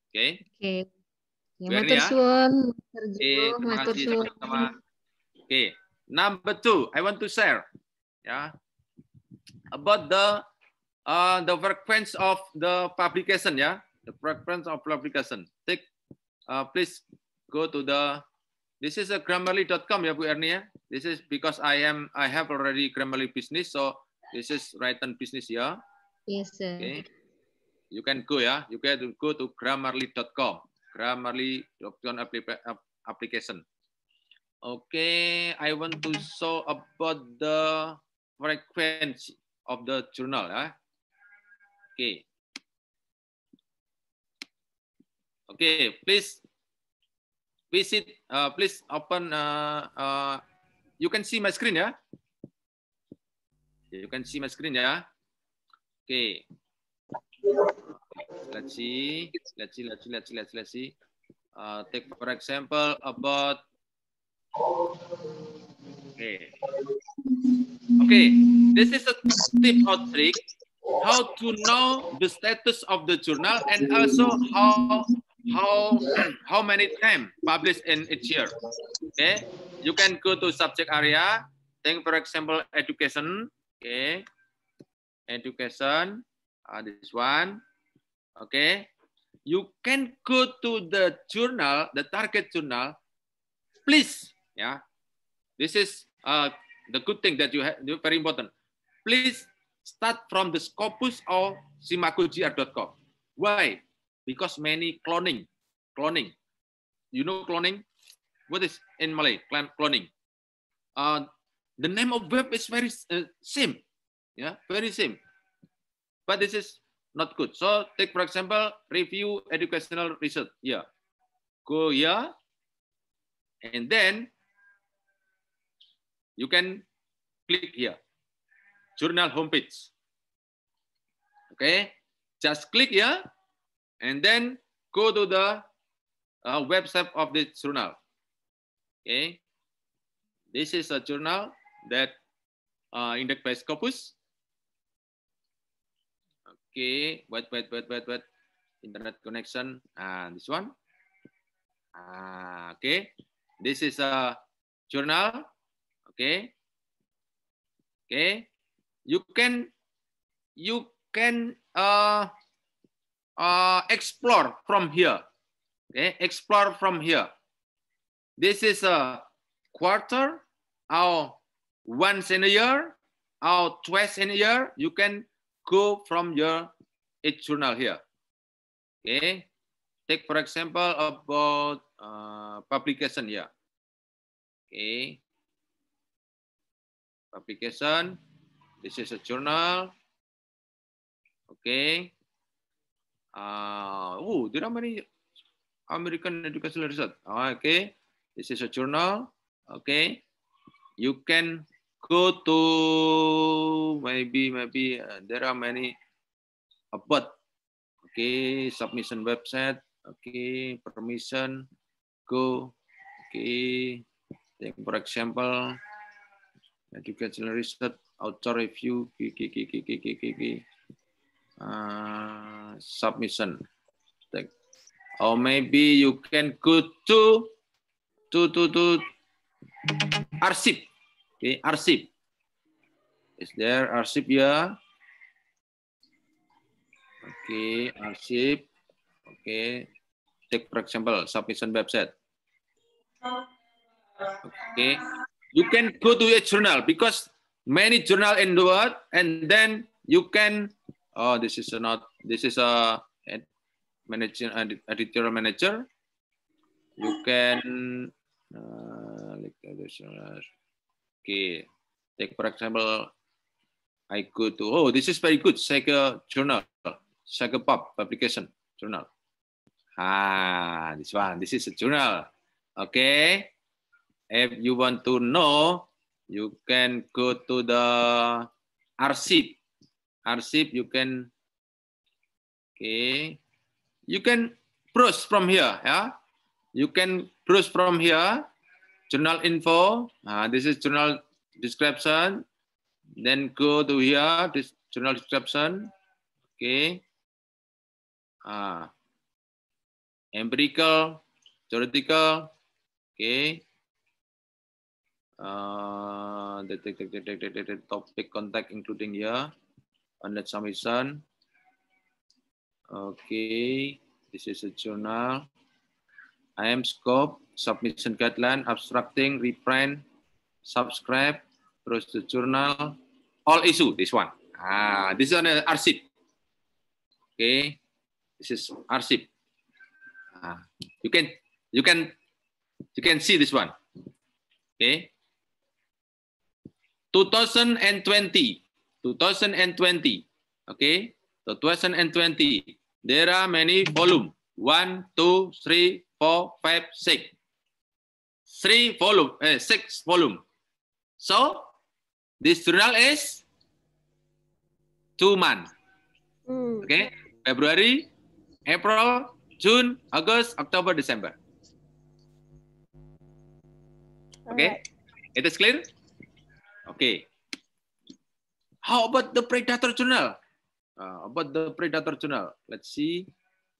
Okay. Okay. Ya, matur eh, Okay. Number two, I want to share, yeah, about the uh, the frequency of the publication ya. The frequency of publication. Take, uh, please go to the, this is a grammarly.com ya Bu Ernie ya. This is because I am, I have already Grammarly business. So this is written business ya. Yes sir. Okay. You can go ya. You can go to grammarly.com. Grammarly option application. Okay, I want to show about the frequency of the journal. Ya. Okay. Okay, please visit. Uh, please open. Uh, uh, you can see my screen, yeah. You can see my screen, yeah. Okay. Let's see. Let's see. Let's see. Let's see. Let's see. Let's see. Uh, take for example about. Okay. Okay. This is a tip or trick how to know the status of the journal and also how how how many times published in each year. Okay, you can go to subject area. Think for example education. Okay, education. Uh, this one. Okay, you can go to the journal, the target journal. Please, yeah, this is uh, the good thing that you have. Very important. Please start from the Scopus of simakujr.com. Why? Because many cloning, cloning. You know cloning? What is in Malay? Cloning. Uh, the name of web is very uh, same, yeah, very same. But this is not good. So take for example review educational research. Yeah, go here, and then you can click here jurnal homepage. Oke, okay? just click here, and then go to the uh, website of the journal. Okay, this is a journal that uh, indexed by Scopus. Okay, wait, wait, wait, wait, wait. Internet connection and ah, this one. Uh, okay, this is a journal. Okay, okay. you can you can uh, uh, explore from here. Okay, explore from here. This is a quarter or once in a year or twice in a year. You can go from your journal here. Okay, take for example about uh, publication here. Okay, publication. This is a journal. Okay. Uh, oh, there are many American educational research. Okay. This is a journal. Okay. You can go to maybe, maybe uh, there are many about okay, submission website, okay, permission, go, okay, take for example, educational research, Author review kiki kiki kiki kiki uh, submission take. or maybe you can go to to to to arsip okay arsip is there arsip ya okay arsip okay take for example submission website okay you can go to a journal because many journal in the world, and then you can. Oh, this is not. This is a manager, editorial manager. You can uh, okay. Take for example, I go to oh, this is very good psycho journal, psycho pub publication journal. Ah, this one, this is a journal. Okay, if you want to know you can go to the archive. Archive, you can, okay, you can browse from here. Yeah, you can browse from here. Journal info. Uh, this is journal description. Then go to here. This journal description. Okay. Uh, empirical, theoretical. Okay. uh, topik kontak including ya submission summation okay this is a journal I am scope submission guideline abstracting reprint subscribe terus the journal all issue this one ah this is an archive okay this is archive ah, you can you can you can see this one okay 2020. 2020. Okay. 2020. There are many volume. One, two, three, four, five, six. Three volume, eh, six volume. So this journal is two months. Mm. Okay. February, April, June, August, October, December. Okay. Right. It is clear? Okay. How about the predator journal? Uh, about the predator journal. Let's see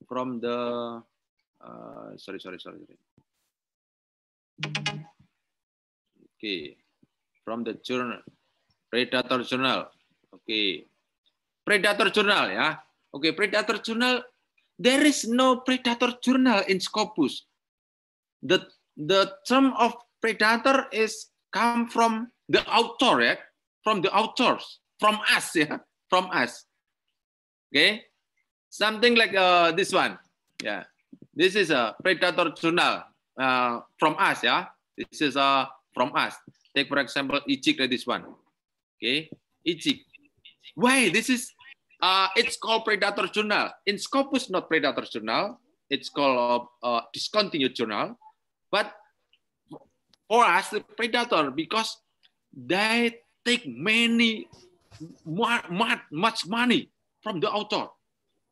from the uh, sorry sorry sorry. Okay, from the journal predator journal. Okay, predator journal ya. Oke okay, predator journal. There is no predator journal in Scopus. The the term of predator is come from the author, yeah, from the authors, from us, yeah, from us. Okay, something like uh, this one, yeah. This is a uh, predator journal uh, from us, yeah. This is uh, from us. Take for example, Ichik like this one. Okay, Ichik. Why this is? Uh, it's called predator journal. In Scopus, not predator journal. It's called uh, uh, discontinued journal. But for us, the predator because they take many much, much money from the author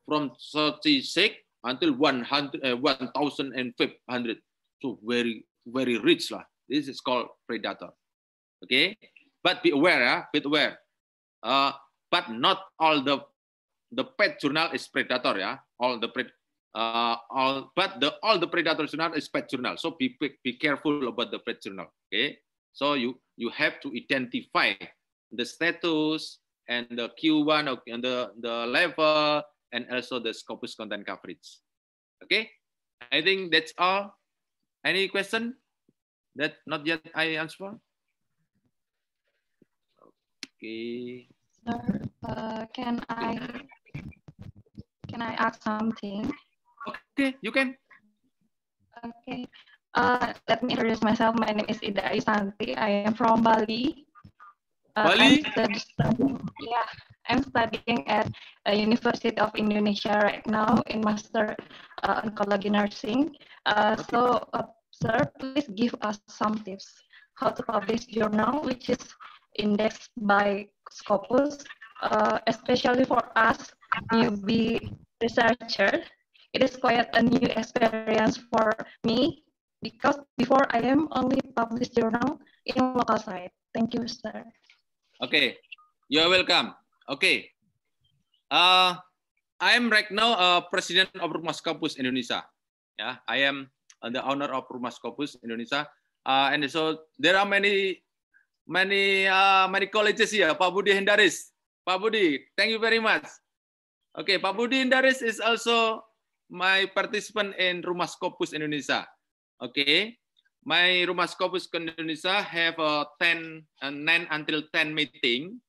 from 36 until 100 uh, 1500 so very very rich lah this is called predator okay but be aware uh, be aware uh, but not all the the pet journal is predator yeah all the pred, uh, all but the all the predator journal is pet journal so be, be careful about the pet journal okay so you you have to identify the status and the Q1 and the, the level and also the Scopus content coverage. Okay, I think that's all. Any question that not yet I answer? Okay. Sir, uh, can I can I ask something? Okay, you can. Okay. Uh, let me introduce myself. My name is Ida Isanti. I am from Bali. Uh, Bali? I'm studying, yeah, I'm studying at uh, University of Indonesia right now in Master uh, Oncology Nursing. Uh, so, uh, sir, please give us some tips how to publish journal which is indexed by Scopus, uh, especially for us newbie researcher. It is quite a new experience for me because before I am only published journal in local site. Thank you, sir. Okay, you are welcome. Okay, uh, I am right now uh, president of Rumah Kampus Indonesia. Yeah, I am uh, the owner of Rumah Kampus Indonesia, uh, and so there are many, many, uh, many colleges here. Pak Budi Hendaris, Pak Budi, thank you very much. Okay, Pak Budi Hendaris is also my participant in Rumah Kampus Indonesia. Okay. My Rumah Scopus Indonesia have a 10, a 9 until 10 meeting,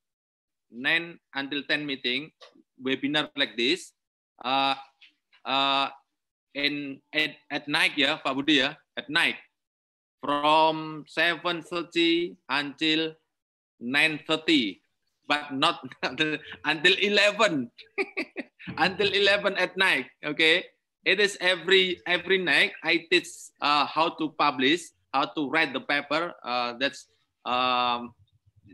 9 until 10 meeting, webinar like this. Uh, uh, in, at, at night ya, Pak Budi ya, at night. From 7.30 until 9.30, but not <laughs> until 11. <laughs> until 11 at night, okay? It is every every night I teach uh, how to publish, how to write the paper. Uh, that's um,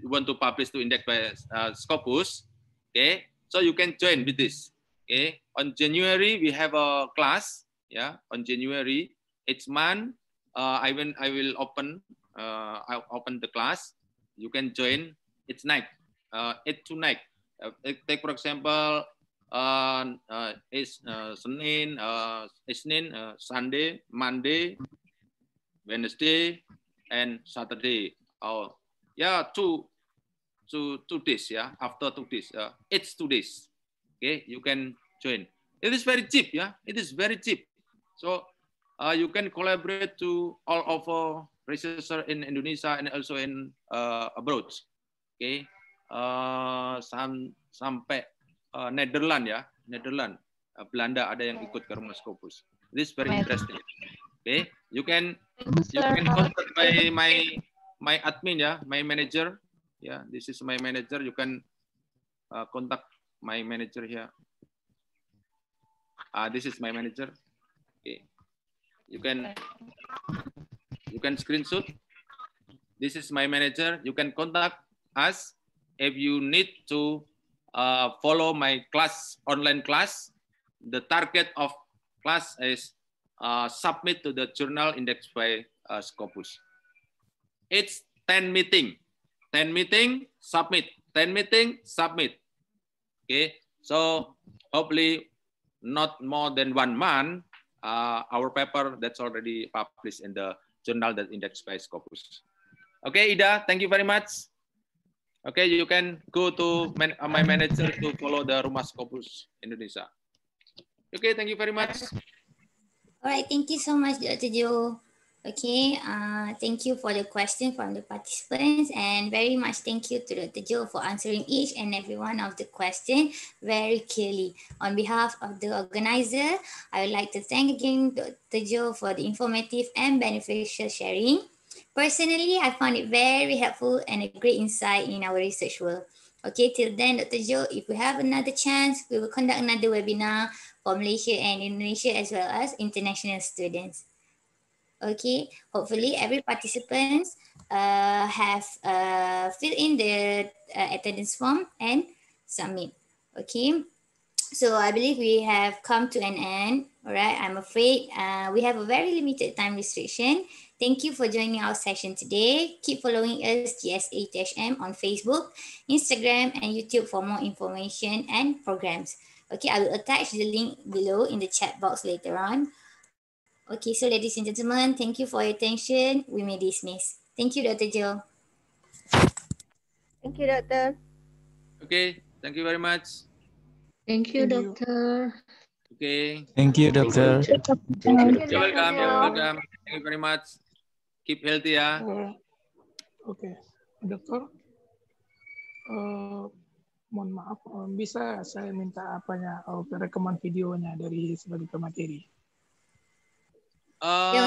want to publish to index by uh, Scopus. Okay, so you can join with this. Okay, on January we have a class. Yeah, on January each month uh, I will I will open uh, I open the class. You can join. It's night. Uh, eight to night. Uh, take for example uh, uh, is, uh, Senin, uh, Isnin, uh, Sunday, Monday, Wednesday, and Saturday. Oh, yeah, two, two, two days. Yeah, after two days, uh, it's two days. Okay, you can join. It is very cheap. Yeah, it is very cheap. So uh, you can collaborate to all of our researcher in Indonesia and also in uh, abroad. Okay, uh, some sampai uh, eh, Netherlands ya, Netherlands, uh, eh, Belanda ada yang ikut ke rumah Scopus. This very interesting. Okay, you can you can contact my my my admin ya, my manager ya. Yeah, this is my manager. You can uh, contact my manager here. Uh, this is my manager. Okay, you can you can screenshot. This is my manager. You can contact us if you need to Uh, follow my class, online class. The target of class is uh, submit to the journal index by uh, Scopus. It's 10 meeting, 10 meeting, submit, 10 meeting, submit. Okay, so hopefully not more than one month, uh, our paper that's already published in the journal that index by Scopus. Okay, Ida, thank you very much. Okay, you can go to man, uh, my manager to follow the Rumah Scopus Indonesia. Okay, thank you very much. All right, thank you so much, Dr. Joe. Okay, uh, thank you for the question from the participants and very much thank you to Dr. Joe for answering each and every one of the question very clearly. On behalf of the organizer, I would like to thank again Dr. Joe for the informative and beneficial sharing. Personally, I found it very helpful and a great insight in our research work. Okay, till then, Dr. Joe, if we have another chance, we will conduct another webinar for Malaysia and Indonesia as well as international students. Okay, hopefully every participants uh, have uh, filled in the uh, attendance form and submit. Okay, so I believe we have come to an end. All right, I'm afraid uh, we have a very limited time restriction. Thank you for joining our session today. Keep following us tsa m on Facebook, Instagram, and YouTube for more information and programs. Okay, I will attach the link below in the chat box later on. Okay, so ladies and gentlemen, thank you for your attention. We may dismiss. Thank you, Dr. Jill. Thank you, Doctor. Okay, thank you very much. Thank you, Doctor. Okay. Thank you, Doctor. Thank you, Doctor. You're welcome. You're welcome. Thank you very much. Keep healthy ya. Oh, oke, okay. dokter. Uh, mohon maaf, eh, bisa saya minta apanya uh, eh, rekaman videonya dari sebagai pemateri? Uh, ya,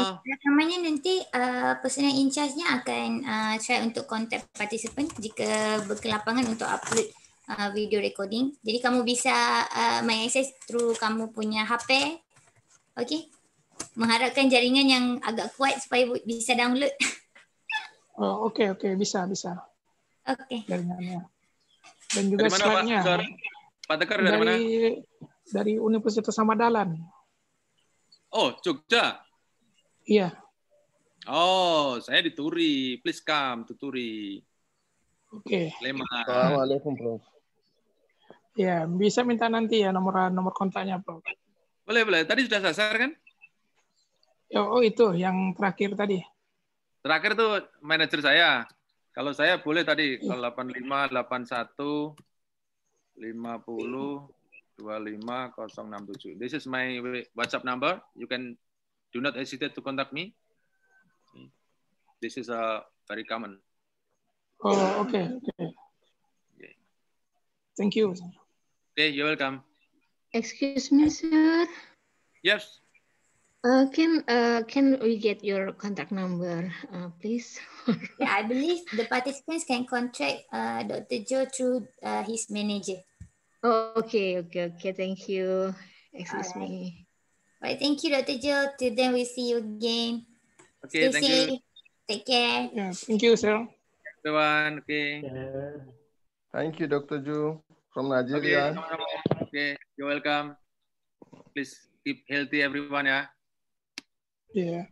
namanya nanti uh, personal in charge-nya akan uh, try untuk kontak participant jika berkelapangan untuk upload uh, video recording. Jadi kamu bisa uh, mengakses through kamu punya HP. Okay? mengharapkan jaringan yang agak kuat supaya bisa download. <laughs> Oh, oke okay, oke, okay. bisa bisa. Oke. Okay. Jaringannya. Dan juga dari slide-nya. Pak Tekar dari, dari mana? Dari Universitas Samadalan. Oh, Jogja. Iya. Oh, saya di Turi. Please come to Turi. Oke. Okay. Assalamualaikum, Bro Ya, bisa minta nanti ya nomor nomor kontaknya, Bro Boleh, boleh. Tadi sudah sasar kan? Oh, oh itu yang terakhir tadi. Terakhir tuh manajer saya. Kalau saya boleh tadi iya. kalau 85 81 50 067. This is my WhatsApp number. You can do not hesitate to contact me. This is a uh, very common. Oh, okay, okay. Thank you. Okay, you're welcome. Excuse me, sir. Yes. Uh, can uh, can we get your contact number, uh, please? <laughs> yeah, I believe the participants can contact uh, Dr. Joe through uh, his manager. Oh, okay, okay, okay. Thank you. Excuse me. All right, thank you, Dr. Joe. Till then, we see you again. Okay, Stay thank safe. you. Take care. Yeah, thank you, sir. Everyone, okay. Yeah. Thank you, Dr. Joe from Nigeria. Okay, okay. you're welcome. Please keep healthy, everyone. Yeah. Iya.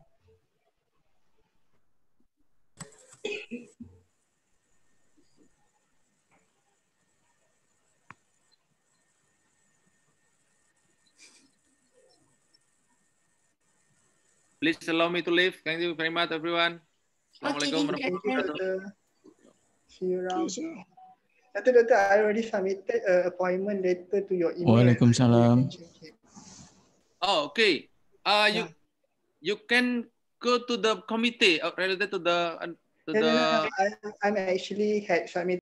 Please allow me to leave. Thank you very much, everyone. Assalamualaikum warahmatullahi wabarakatuh. See you Nanti Dr. I already submitted an uh, appointment letter to your email. Waalaikumsalam. Oh, okay. Uh, you, you can go to the committee uh, related to the uh, to the. No, no, I, I'm actually had submitted